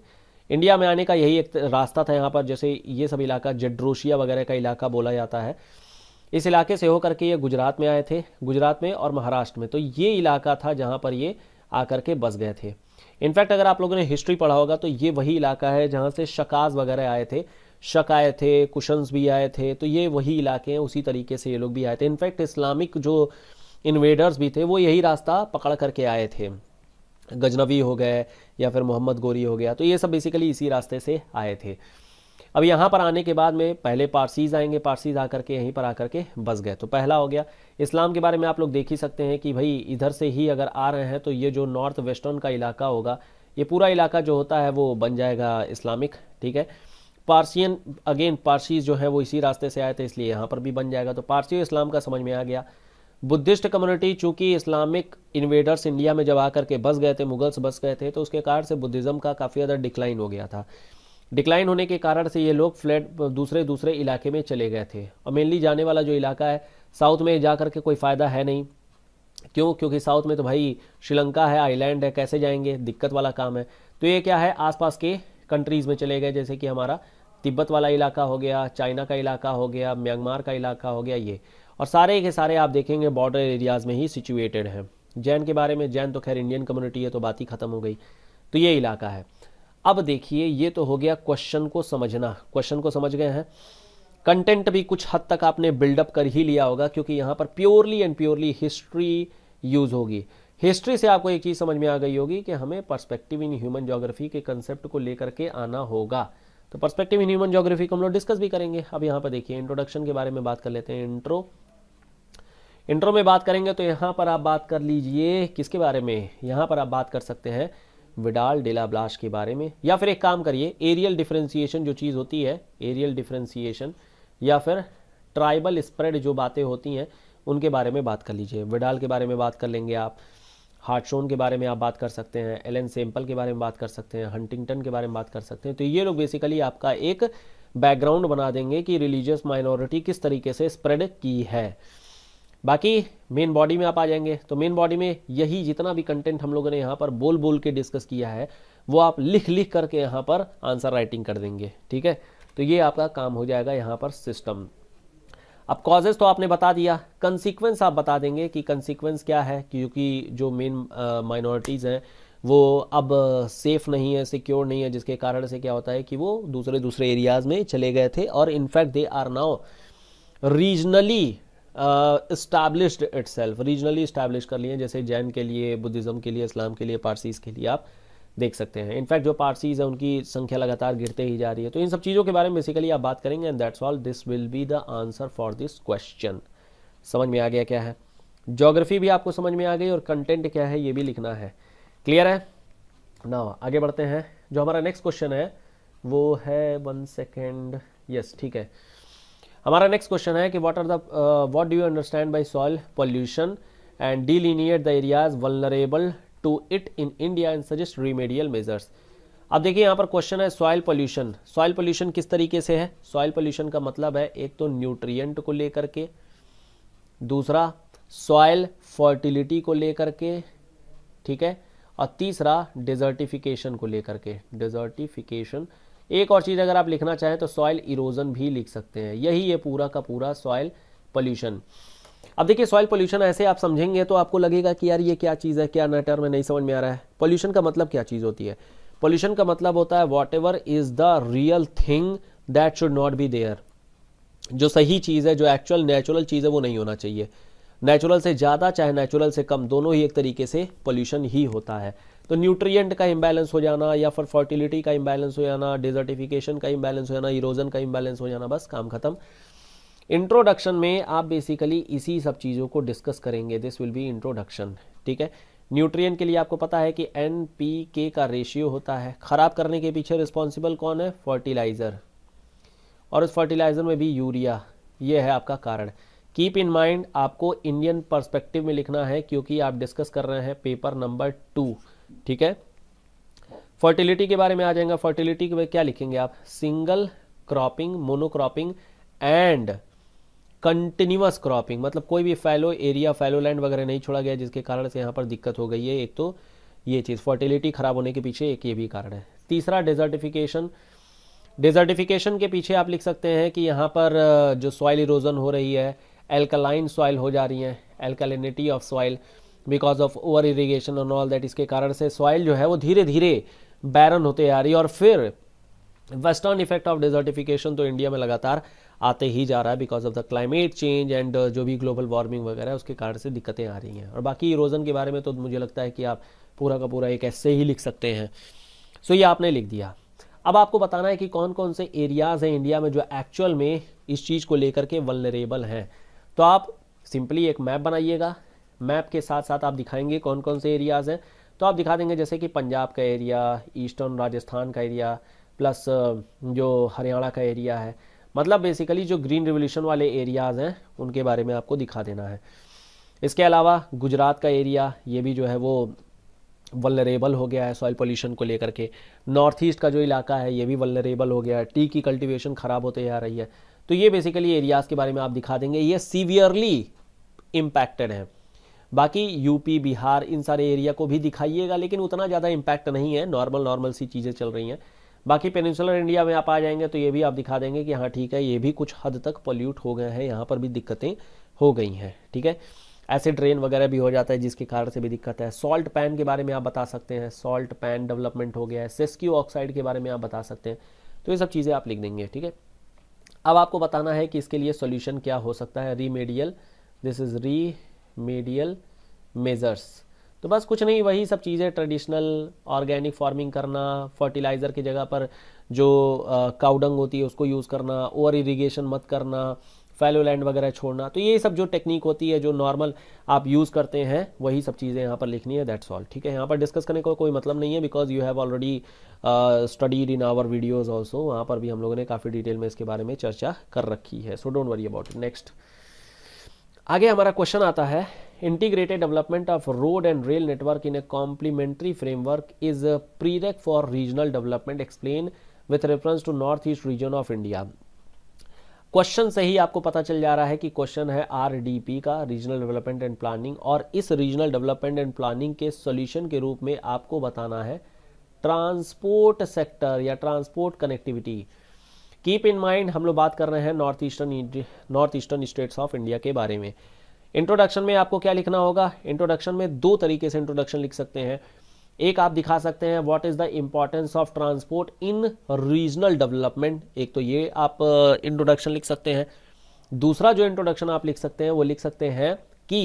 इंडिया में आने का यही एक रास्ता था यहाँ पर जैसे ये सब इलाका जड्रोशिया वगैरह का इलाका बोला जाता है इस इलाके से होकर के ये गुजरात में आए थे गुजरात में और महाराष्ट्र में तो ये इलाका था जहाँ पर ये आकर के बस गए थे इनफैक्ट अगर आप लोगों ने हिस्ट्री पढ़ा होगा तो ये वही इलाका है जहाँ से शकाज वगैरह आए थे शक आए थे कुशंस भी आए थे तो ये वही इलाके हैं उसी तरीके से ये लोग भी आए थे इनफैक्ट इस्लामिक जो इन्वेडर्स भी थे वो यही रास्ता पकड़ करके आए थे गजनवी हो गए या फिर मोहम्मद गोरी हो गया तो ये सब बेसिकली इसी रास्ते से आए थे अब यहाँ पर आने के बाद में पहले पारसीज आएंगे पारसीज आकर के यहीं पर आकर के बस गए तो पहला हो गया इस्लाम के बारे में आप लोग देख ही सकते हैं कि भाई इधर से ही अगर आ रहे हैं तो ये जो नॉर्थ वेस्टर्न का इलाका होगा ये पूरा इलाका जो होता है वो बन जाएगा इस्लामिक ठीक है पारसियन अगेन पारसीज जो है वो इसी रास्ते से आए थे इसलिए यहाँ पर भी बन जाएगा तो पारसी इस्लाम का समझ में आ गया बुद्धिस्ट कम्युनिटी चूंकि इस्लामिक इन्वेडर्स इंडिया में जब आकर के बस गए थे मुगल्स बस गए थे तो उसके कारण से बुद्धिज़्म का काफ़ी ज़्यादा डिक्लाइन हो गया था डिक्लाइन होने के कारण से ये लोग फ्लैट दूसरे दूसरे इलाके में चले गए थे और मेनली जाने वाला जो इलाका है साउथ में जा करके के कोई फ़ायदा है नहीं क्यों क्योंकि साउथ में तो भाई श्रीलंका है आइलैंड है कैसे जाएंगे दिक्कत वाला काम है तो ये क्या है आसपास के कंट्रीज़ में चले गए जैसे कि हमारा तिब्बत वाला इलाका हो गया चाइना का इलाका हो गया म्यांमार का इलाका हो गया ये और सारे के सारे आप देखेंगे बॉर्डर एरियाज़ में ही सिचुएटेड हैं जैन के बारे में जैन तो खैर इंडियन कम्युनिटी है तो बात ही ख़त्म हो गई तो ये इलाका है अब देखिए ये तो हो गया क्वेश्चन को समझना क्वेश्चन को समझ गए हैं कंटेंट भी कुछ हद तक आपने बिल्डअप कर ही लिया होगा क्योंकि यहाँ पर purely and purely history use होगी हिस्ट्री से आपको एक चीज़ समझ में आ गई होगी कि हमें पर्सपेक्टिव इन ह्यूमन ज्योग्राफी के कंसेप्ट को लेकर के आना होगा तो पर्सपेक्टिव इन ह्यूमन ज्योग्राफी को हम लोग डिस्कस भी करेंगे अब यहाँ पर देखिए इंट्रोडक्शन के बारे में बात कर लेते हैं इंट्रो इंट्रो में बात करेंगे तो यहाँ पर आप बात कर लीजिए किसके बारे में यहाँ पर आप बात कर सकते हैं विडाल डेला ब्लास्ट के बारे में या फिर एक काम करिए एरियल डिफ्रेंसीशन जो चीज़ होती है एरियल डिफ्रेंसीशन या फिर ट्राइबल स्प्रेड जो बातें होती हैं उनके बारे में बात कर लीजिए विडाल के बारे में बात कर लेंगे आप हार्टशोन के बारे में आप बात कर सकते हैं एलन सेम्पल के बारे में बात कर सकते हैं हंटिंगटन के बारे में बात कर सकते हैं तो ये लोग बेसिकली आपका एक बैकग्राउंड बना देंगे कि रिलीजियस माइनॉरिटी किस तरीके से स्प्रेड की है बाकी मेन बॉडी में आप आ जाएंगे तो मेन बॉडी में यही जितना भी कंटेंट हम लोगों ने यहाँ पर बोल बोल के डिस्कस किया है वो आप लिख लिख करके यहाँ पर आंसर राइटिंग कर देंगे ठीक है तो ये आपका काम हो जाएगा यहाँ पर सिस्टम अब कॉजेज तो आपने बता दिया कंसिक्वेंस आप बता देंगे कि कंसिक्वेंस क्या है क्योंकि जो मेन माइनॉरिटीज़ हैं वो अब सेफ़ नहीं है सिक्योर नहीं है जिसके कारण से क्या होता है कि वो दूसरे दूसरे एरियाज़ में चले गए थे और in fact they are now regionally established itself regionally establish कर लिए जैसे जैन के लिए बुद्धिज़्म के लिए इस्लाम के लिए पारसीज के लिए आप देख सकते हैं इनफैक्ट जो पारसीज है उनकी संख्या लगातार गिरते ही जा रही है तो इन सब चीज़ों के बारे में बेसिकली आप बात करेंगे and that's all this will be the answer for this question समझ में आ गया क्या है जोग्राफी भी आपको समझ में आ गई और कंटेंट क्या है ये भी लिखना है क्लियर है ना आगे बढ़ते हैं जो हमारा नेक्स्ट क्वेश्चन है वो है वन सेकेंड यस ठीक है हमारा नेक्स्ट क्वेश्चन है कि what are the what do you understand by soil pollution and delineate the areas vulnerable to it in India and suggest remedial measures अब देखिए यहाँ पर क्वेश्चन है सॉइल पॉल्यूशन सॉइल पॉल्यूशन किस तरीके से है सॉइल पॉल्यूशन का मतलब है एक तो न्यूट्रियट को लेकर के दूसरा सॉइल फर्टिलिटी को लेकर के ठीक है और तीसरा डिजर्टिफिकेशन को लेकर के डिजर्टिफिकेशन एक और चीज़ अगर आप लिखना चाहें तो सॉयल इरोजन भी लिख सकते हैं यही ये पूरा का पूरा सॉयल पोल्यूशन अब देखिए सॉयल पोल्यूशन ऐसे आप समझेंगे तो आपको लगेगा कि यार ये क्या चीज़ है क्या नटर में नहीं समझ में आ रहा है पोल्यूशन का मतलब क्या चीज़ होती है पोल्यूशन का मतलब होता है whatever is the real thing that should not be there जो सही चीज़ है जो एक्चुअल नेचुरल चीज़ है वो नहीं होना चाहिए नेचुरल से ज़्यादा चाहे नेचुरल से कम दोनों ही एक तरीके से पोल्यूशन ही होता है तो न्यूट्रिएंट का इंबैलेंस हो जाना या फिर फर्टिलिटी का इंबैलेंस हो जाना डिजर्टिफिकेशन का इम्बैलेंस हो जाना इरोजन का इंबैलेंस हो जाना बस काम खत्म इंट्रोडक्शन में आप बेसिकली इसी सब चीज़ों को डिस्कस करेंगे दिस विल बी इंट्रोडक्शन ठीक है न्यूट्रिएंट के लिए आपको पता है कि एन पी के का रेशियो होता है ख़राब करने के पीछे रिस्पॉन्सिबल कौन है फर्टिलाइज़र और उस फर्टिलाइज़र में भी यूरिया ये है आपका कारण कीप इन माइंड आपको इंडियन पर्सपेक्टिव में लिखना है क्योंकि आप डिस्कस कर रहे हैं पेपर नंबर टू ठीक है फर्टिलिटी के बारे में आ जाएगा फर्टिलिटी के क्या लिखेंगे आप single cropping monocropping and continuous cropping मतलब कोई भी फैलो एरिया फैलो लैंड वगैरह नहीं छोड़ा गया जिसके कारण से यहाँ पर दिक्कत हो गई है एक तो ये चीज़ फर्टिलिटी खराब होने के पीछे एक ये भी कारण है तीसरा डेजर्टिफिकेशन डेजर्टिफिकेशन के पीछे आप लिख सकते हैं कि यहाँ पर जो सॉइल इरोजन हो रही है एल्कलाइन सॉइल हो जा रही है alkalinity of soil because of over irrigation on all that इसके कारण से सॉइल जो है वो धीरे धीरे बैरन होते आ रही है और फिर वेस्टर्न इफेक्ट ऑफ डिजर्टिफिकेशन तो इंडिया में लगातार आते ही जा रहा है because of the climate change and जो भी ग्लोबल वार्मिंग वगैरह है उसके कारण से दिक्कतें आ रही हैं और बाकी इरोजन के बारे में तो मुझे लगता है कि आप पूरा का पूरा एक ऐसे ही लिख सकते हैं सो so, ये आपने लिख दिया अब आपको बताना है कि कौन कौन से एरियाज़ हैं इंडिया में जो एक्चुअल में इस चीज़ को लेकर के वलनरेबल हैं तो आप सिंपली एक मैप बनाइएगा मैप के साथ साथ आप दिखाएंगे कौन कौन से एरियाज़ हैं तो आप दिखा देंगे जैसे कि पंजाब का एरिया ईस्टर्न राजस्थान का एरिया प्लस जो हरियाणा का एरिया है मतलब बेसिकली जो ग्रीन रिवोल्यूशन वाले एरियाज़ हैं उनके बारे में आपको दिखा देना है इसके अलावा गुजरात का एरिया ये भी जो है वो वलरेबल हो गया है सॉइल पोल्यूशन को लेकर के नॉर्थ ईस्ट का जो इलाका है ये भी वलरेबल हो गया है टी की कल्टीवेशन ख़राब होते जा रही है तो ये बेसिकली एरियाज़ के बारे में आप दिखा देंगे ये सीवियरली इम्पैक्टेड है बाकी यूपी बिहार इन सारे एरिया को भी दिखाइएगा लेकिन उतना ज़्यादा इम्पैक्ट नहीं है नॉर्मल नॉर्मल सी चीज़ें चल रही हैं बाकी पेनिसुलर इंडिया में आप आ जाएंगे तो ये भी आप दिखा देंगे कि हाँ ठीक है ये भी कुछ हद तक पॉल्यूट हो गए हैं यहाँ पर भी दिक्कतें हो गई हैं ठीक है ऐसे ड्रेन वगैरह भी हो जाता है जिसके कारण से भी दिक्कत है सॉल्ट पैन के बारे में आप बता सकते हैं सॉल्ट पैन डेवलपमेंट हो गया है सेस्क्यू ऑक्साइड के बारे में आप बता सकते हैं तो ये सब चीज़ें आप लिख देंगे ठीक है अब आपको बताना है कि इसके लिए सोल्यूशन क्या हो सकता है remedial this is remedial measures तो बस कुछ नहीं वही सब चीज़ें ट्रेडिशनल ऑर्गेनिक फार्मिंग करना फर्टिलाइज़र की जगह पर जो काउडंग होती है उसको यूज़ करना ओवर इरिगेशन मत करना फैलो लैंड वगैरह छोड़ना तो ये सब जो टेक्निक होती है जो नॉर्मल आप यूज़ करते हैं वही सब चीज़ें यहाँ पर लिखनी है दैट्स ऑल ठीक है यहाँ पर डिस्कस करने का को, कोई मतलब नहीं है because you have already studied in our videos also वहाँ पर भी हम लोगों ने काफ़ी डिटेल में इसके बारे में चर्चा कर रखी है so don't worry about next आगे हमारा क्वेश्चन आता है integrated development of road and rail network in a complementary framework is prereq for regional development explain with reference to north east region of India question से ही आपको पता चल जा रहा है कि क्वेश्चन है आरडीपी का रीजनल डेवलपमेंट एंड प्लानिंग और इस रीजनल डेवलपमेंट एंड प्लानिंग के सॉल्यूशन के रूप में आपको बताना है ट्रांसपोर्ट सेक्टर या transport connectivity keep in mind हम लोग बात कर रहे हैं north eastern north eastern states of India के बारे में इंट्रोडक्शन में आपको क्या लिखना होगा इंट्रोडक्शन में दो तरीके से इंट्रोडक्शन लिख सकते हैं एक आप दिखा सकते हैं what is the importance of transport in regional development एक तो ये आप इंट्रोडक्शन uh, लिख सकते हैं दूसरा जो इंट्रोडक्शन आप लिख सकते हैं वो लिख सकते हैं कि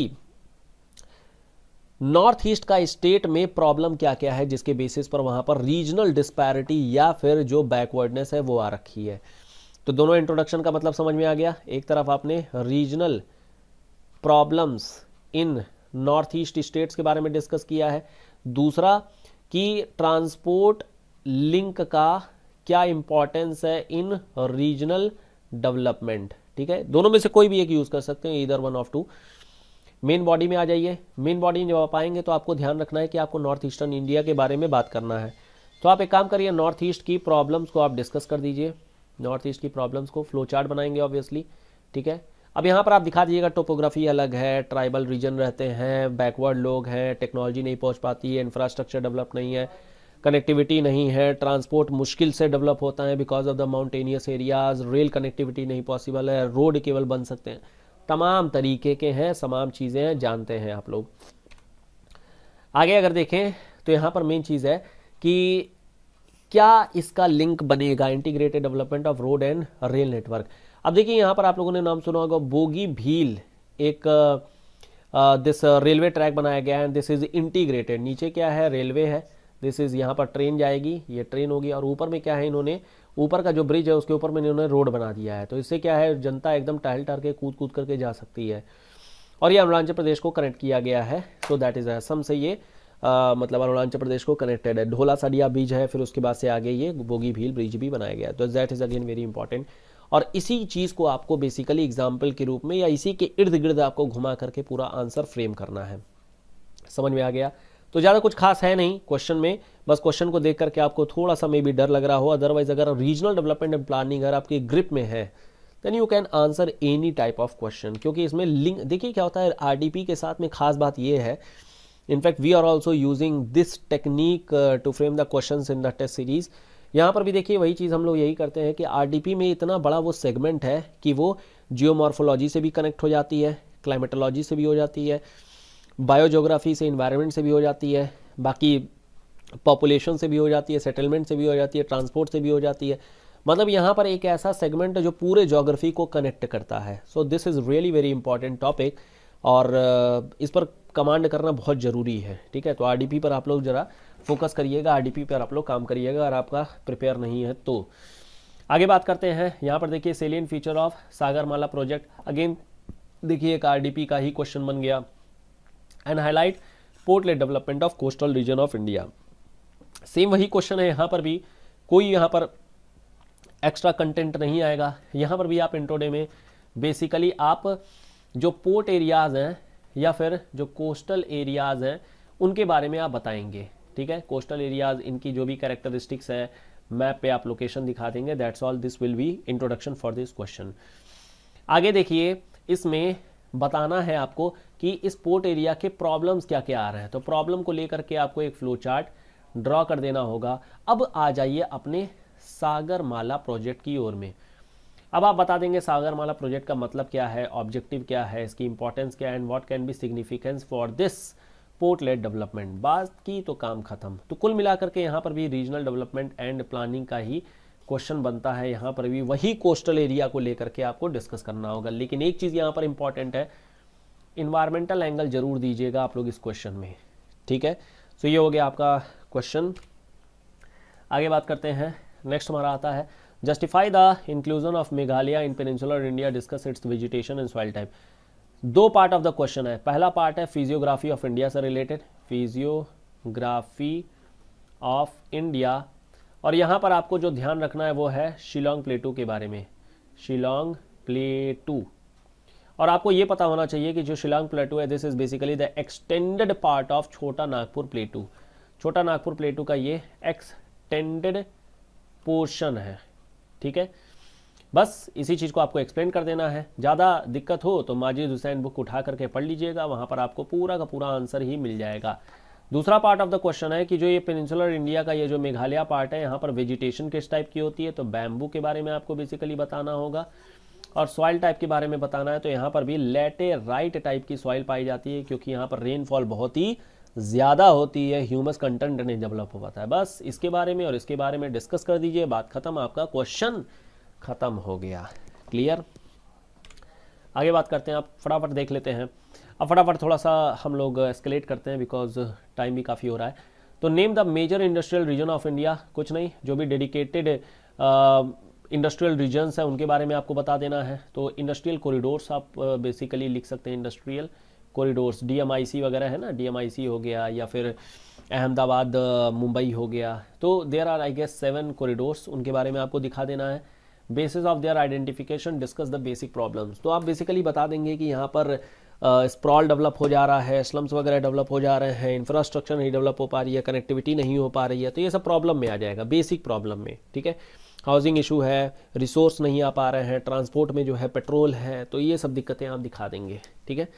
नॉर्थ ईस्ट का स्टेट में प्रॉब्लम क्या क्या है जिसके बेसिस पर वहां पर रीजनल डिस्पैरिटी या फिर जो बैकवर्डनेस है वो आ रखी है तो दोनों इंट्रोडक्शन का मतलब समझ में आ गया एक तरफ आपने regional problems in north east states के बारे में डिस्कस किया है दूसरा कि ट्रांसपोर्ट लिंक का क्या इंपॉर्टेंस है इन रीजनल डेवलपमेंट ठीक है दोनों में से कोई भी एक यूज़ कर सकते हैं इधर one of two main body में आ जाइए मेन बॉडी में जब आप आएंगे तो आपको ध्यान रखना है कि आपको नॉर्थ ईस्टर्न इंडिया के बारे में बात करना है तो आप एक काम करिए नॉर्थ ईस्ट की प्रॉब्लम्स को आप डिस्कस कर दीजिए नॉर्थ ईस्ट की प्रॉब्लम्स को फ्लो चार्ट बनाएंगे ऑब्वियसली ठीक है अब यहाँ पर आप दिखा दीजिएगा टोपोग्राफी अलग है ट्राइबल रीजन रहते हैं बैकवर्ड लोग हैं टेक्नोलॉजी नहीं पहुँच पाती है इंफ्रास्ट्रक्चर डेवलप नहीं है कनेक्टिविटी नहीं है ट्रांसपोर्ट मुश्किल से डेवलप होता है because of the mountainous areas rail connectivity नहीं पॉसिबल है रोड केवल बन सकते हैं तमाम तरीके के हैं तमाम चीज़ें हैं जानते हैं आप लोग आगे अगर देखें तो यहाँ पर मेन चीज़ है कि क्या इसका लिंक बनेगा integrated development of road and rail network अब देखिए यहाँ पर आप लोगों ने नाम सुना होगा बोगी भील एक दिस रेलवे ट्रैक बनाया गया है दिस इज़ इंटीग्रेटेड नीचे क्या है रेलवे है दिस इज़ यहाँ पर ट्रेन जाएगी ये ट्रेन होगी और ऊपर में क्या है इन्होंने ऊपर का जो ब्रिज है उसके ऊपर में इन्होंने रोड बना दिया है तो इससे क्या है जनता एकदम टहल टहल के कूद कूद करके जा सकती है और ये अरुणाचल प्रदेश को कनेक्ट किया गया है सो दैट इज़ असम से ये आ, मतलब अरुणाचल प्रदेश को कनेक्टेड है ढोला सडिया ब्रिज है फिर उसके बाद से आगे ये बोगी भील ब्रिज भी बनाया गया तो that is again very important और इसी चीज़ को आपको बेसिकली एग्जाम्पल के रूप में या इसी के इर्द गिर्द आपको घुमा करके पूरा आंसर फ्रेम करना है समझ में आ गया तो ज़्यादा कुछ खास है नहीं क्वेश्चन में बस क्वेश्चन को देख करके आपको थोड़ा सा मे भी डर लग रहा हो अदरवाइज अगर रीजनल डेवलपमेंट एंड प्लानिंग अगर आपकी ग्रिप में है then you can answer any type of question क्योंकि इसमें लिंक देखिए क्या होता है आर के साथ में खास बात ये है in fact we are also using this technique to frame the question in the test series यहाँ पर भी देखिए वही चीज़ हम लोग यही करते हैं कि आर में इतना बड़ा वो सेगमेंट है कि वो जियोमॉर्फोलॉजी से भी कनेक्ट हो जाती है क्लाइमेटोलॉजी से भी हो जाती है बायोजोग्राफी से इन्वायरमेंट से भी हो जाती है बाकी पॉपुलेशन से भी हो जाती है सेटलमेंट से भी हो जाती है ट्रांसपोर्ट से भी हो जाती है मतलब यहाँ पर एक ऐसा सेगमेंट है जो पूरे जोग्राफी को कनेक्ट करता है so this is really very important topic और इस पर कमांड करना बहुत ज़रूरी है ठीक है तो आर पर आप लोग ज़रा फोकस करिएगा आरडीपी पर आप लोग काम करिएगा अगर आपका प्रिपेयर नहीं है तो आगे बात करते हैं यहाँ पर देखिए salient feature of Sagarmala project again देखिए एक आर का ही क्वेश्चन बन गया and highlight port led development of coastal region of India same वही क्वेश्चन है यहाँ पर भी कोई यहाँ पर एक्स्ट्रा कंटेंट नहीं आएगा यहाँ पर भी आप इंट्रोडे में बेसिकली आप जो पोर्ट एरियाज़ हैं या फिर जो कोस्टल एरियाज़ हैं उनके बारे में आप बताएंगे ठीक है कोस्टल एरियाज़ इनकी जो भी कैरेक्टरिस्टिक्स है मैप पे आप लोकेशन दिखा देंगे that's all this will be introduction for this question आगे देखिए इसमें बताना है आपको कि इस पोर्ट एरिया के प्रॉब्लम्स क्या क्या आ रहे हैं तो प्रॉब्लम को लेकर के आपको एक फ्लो चार्ट ड्रॉ कर देना होगा अब आ जाइए अपने सागरमाला प्रोजेक्ट की ओर में अब आप बता देंगे सागरमाला प्रोजेक्ट का मतलब क्या है ऑब्जेक्टिव क्या है इसकी इंपॉर्टेंस क्या है and what can be significance for this port led development बात की तो काम खत्म तो कुल मिलाकर के यहाँ पर भी रीजनल डेवलपमेंट एंड प्लानिंग का ही क्वेश्चन बनता है यहां पर भी वही कोस्टल एरिया को लेकर के आपको डिस्कस करना होगा लेकिन एक चीज़ यहां पर इंपॉर्टेंट है इन्वायरमेंटल एंगल जरूर दीजिएगा आप लोग इस क्वेश्चन में ठीक है सो ये हो गया आपका क्वेश्चन आगे बात करते हैं नेक्स्ट हमारा आता है justify the inclusion of Meghalaya in peninsular India discuss its vegetation and soil type दो पार्ट ऑफ द क्वेश्चन है पहला पार्ट है फिजियोग्राफी ऑफ इंडिया से रिलेटेड फिजियोग्राफी ऑफ इंडिया और यहाँ पर आपको जो ध्यान रखना है वो है शिलोंग प्लेटू के बारे में शिलोंग प्लेटू और आपको ये पता होना चाहिए कि जो शिलोंग प्लेटू है this is basically the extended part of Chota Nagpur प्लेटू छोटा नागपुर प्लेटू का ये एक्सटेंडेड पोर्शन है ठीक है बस इसी चीज़ को आपको एक्सप्लेन कर देना है ज़्यादा दिक्कत हो तो माजिद हुसैन बुक उठा करके पढ़ लीजिएगा वहाँ पर आपको पूरा का पूरा आंसर ही मिल जाएगा दूसरा पार्ट ऑफ द क्वेश्चन है कि जो ये पेनिसुलर इंडिया का ये जो मेघालय पार्ट है यहाँ पर वेजिटेशन किस टाइप की होती है तो बैम्बू के बारे में आपको बेसिकली बताना होगा और सॉइल टाइप के बारे में बताना है तो यहाँ पर भी लेटे राइट टाइप की सॉइल पाई जाती है क्योंकि यहाँ पर रेनफॉल बहुत ही ज़्यादा होती है ह्यूमस कंटेंट नहीं डेवलप हो पाता है बस इसके बारे में और इसके बारे में डिस्कस कर दीजिए बात खत्म आपका क्वेश्चन खत्म हो गया क्लियर आगे बात करते हैं आप फटाफट देख लेते हैं अब फटाफट थोड़ा सा हम लोग एस्केलेट करते हैं बिकॉज टाइम भी काफ़ी हो रहा है तो name the major industrial region of India कुछ नहीं जो भी डेडिकेटेड इंडस्ट्रियल रीजन्स हैं उनके बारे में आपको बता देना है तो इंडस्ट्रियल कॉरिडोर्स आप बेसिकली लिख सकते हैं इंडस्ट्रियल कॉरिडोर्स डीएमआईसी वगैरह है ना डीएमआईसी हो गया या फिर अहमदाबाद मुंबई हो गया तो there are I guess seven corridors उनके बारे में आपको दिखा देना है basis of their identification discuss the basic problems तो आप बेसिकली बता देंगे कि यहाँ पर स्प्रॉल डेवलप हो जा रहा है स्लम्स वगैरह डेवलप हो जा रहे हैं इंफ्रास्ट्रक्चर नहीं डेवलप हो पा रही है कनेक्टिविटी नहीं हो पा रही है तो ये सब प्रॉब्लम में आ जाएगा बेसिक प्रॉब्लम में ठीक है हाउसिंग इशू है रिसोर्स नहीं आ पा रहे हैं ट्रांसपोर्ट में जो है पेट्रोल है तो ये सब दिक्कतें आप दिखा देंगे ठीक है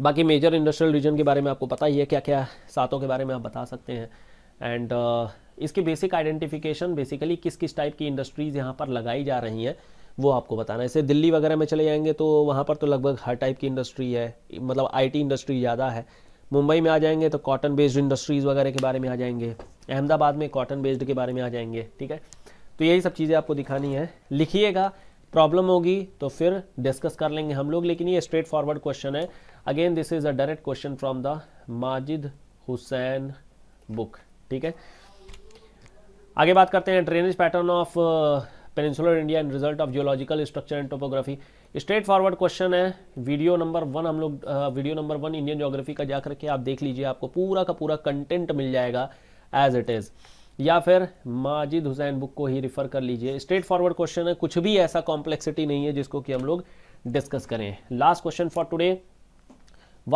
बाकी मेजर इंडस्ट्रियल रीजन के बारे में आपको पता ही है क्या क्या सातों के बारे में आप बता सकते हैं एंड uh, इसकी बेसिक आइडेंटिफिकेशन बेसिकली किस किस टाइप की इंडस्ट्रीज़ यहाँ पर लगाई जा रही हैं वो आपको बताना है जैसे दिल्ली वगैरह में चले जाएंगे तो वहाँ पर तो लगभग हर टाइप की इंडस्ट्री है मतलब आईटी इंडस्ट्री ज़्यादा है मुंबई में आ जाएंगे तो कॉटन बेस्ड इंडस्ट्रीज़ वगैरह के बारे में आ जाएंगे अहमदाबाद में कॉटन बेस्ड के बारे में आ जाएंगे ठीक है तो यही सब चीज़ें आपको दिखानी है लिखिएगा प्रॉब्लम होगी तो फिर डिस्कस कर लेंगे हम लोग लेकिन ये स्ट्रेट फॉरवर्ड क्वेश्चन है again this is a direct question from the Majid Hussain book ठीक है आगे बात करते हैं drainage pattern of peninsular India in result of geological structure and topography straight forward question है वीडियो नंबर वन हम लोग video number one Indian geography का जाकर के आप देख लीजिए आपको पूरा का पूरा कंटेंट मिल जाएगा एज इट इज़ या फिर माजिद हुसैन बुक को ही रिफ़र कर लीजिए स्ट्रेट फॉरवर्ड क्वेश्चन है कुछ भी ऐसा कॉम्प्लेक्सिटी नहीं है जिसको कि हम लोग डिस्कस करें last question for today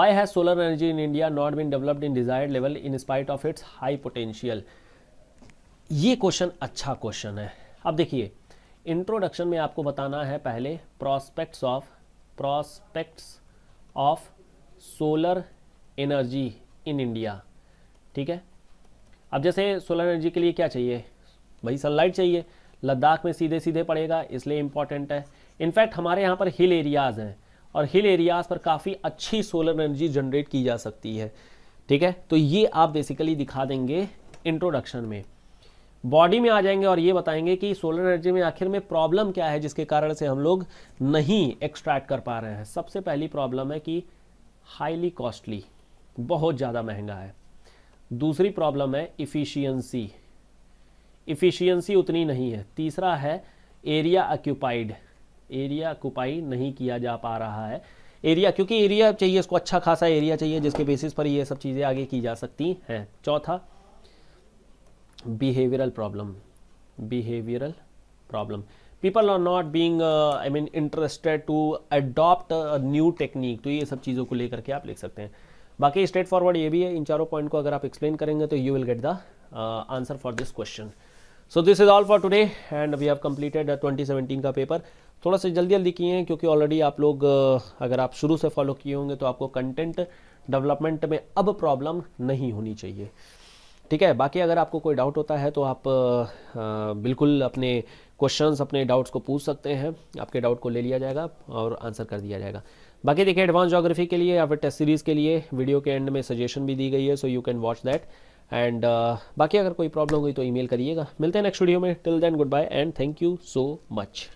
why has solar energy in India not been developed in desired level in spite of its high potential ये क्वेश्चन अच्छा क्वेश्चन है अब देखिए इंट्रोडक्शन में आपको बताना है पहले prospects of prospects of solar energy in India ठीक है अब जैसे सोलर एनर्जी के लिए क्या चाहिए भाई सनलाइट चाहिए लद्दाख में सीधे सीधे पड़ेगा इसलिए इम्पॉर्टेंट है इनफैक्ट हमारे यहाँ पर हिल एरियाज़ हैं और हिल एरियाज़ पर काफ़ी अच्छी सोलर एनर्जी जनरेट की जा सकती है ठीक है तो ये आप बेसिकली दिखा देंगे इंट्रोडक्शन में बॉडी में आ जाएंगे और ये बताएंगे कि सोलर एनर्जी में आखिर में प्रॉब्लम क्या है जिसके कारण से हम लोग नहीं एक्सट्रैक्ट कर पा रहे हैं सबसे पहली प्रॉब्लम है कि हाईली कॉस्टली बहुत ज़्यादा महंगा है दूसरी प्रॉब्लम है इफ़िशियंसी इफ़िशियंसी उतनी नहीं है तीसरा है एरिया ऑक्यूपाइड एरिया ऑक्यूपाई नहीं किया जा पा रहा है एरिया क्योंकि एरिया चाहिए इसको अच्छा खासा एरिया चाहिए जिसके बेसिस पर ये सब चीज़ें आगे की जा सकती हैं चौथा behavioural problem behavioural problem people are not being I mean interested to adopt new technique तो ये सब चीज़ों को लेकर के आप लिख सकते हैं बाकी स्ट्रेट फॉरवर्ड ये भी है इन चारों पॉइंट को अगर आप एक्सप्लेन करेंगे तो you will get the answer for this question so this is all for today and we have twenty seventeen का पेपर थोड़ा सा जल्दी जल्दी किए हैं क्योंकि ऑलरेडी आप लोग uh, अगर आप शुरू से फॉलो किए होंगे तो आपको कंटेंट डेवलपमेंट में अब प्रॉब्लम नहीं होनी चाहिए ठीक है बाकी अगर आपको कोई डाउट होता है तो आप बिल्कुल अपने क्वेश्चंस अपने डाउट्स को पूछ सकते हैं आपके डाउट को ले लिया जाएगा और आंसर कर दिया जाएगा बाकी देखिए एडवांस जोग्राफी के लिए या फिर टेस्ट सीरीज़ के लिए वीडियो के एंड में सजेशन भी दी गई है so you can watch that and बाकी अगर कोई प्रॉब्लम हुई तो ईमेल करिएगा मिलते हैं नेक्स्ट वीडियो में till then goodbye and thank you so much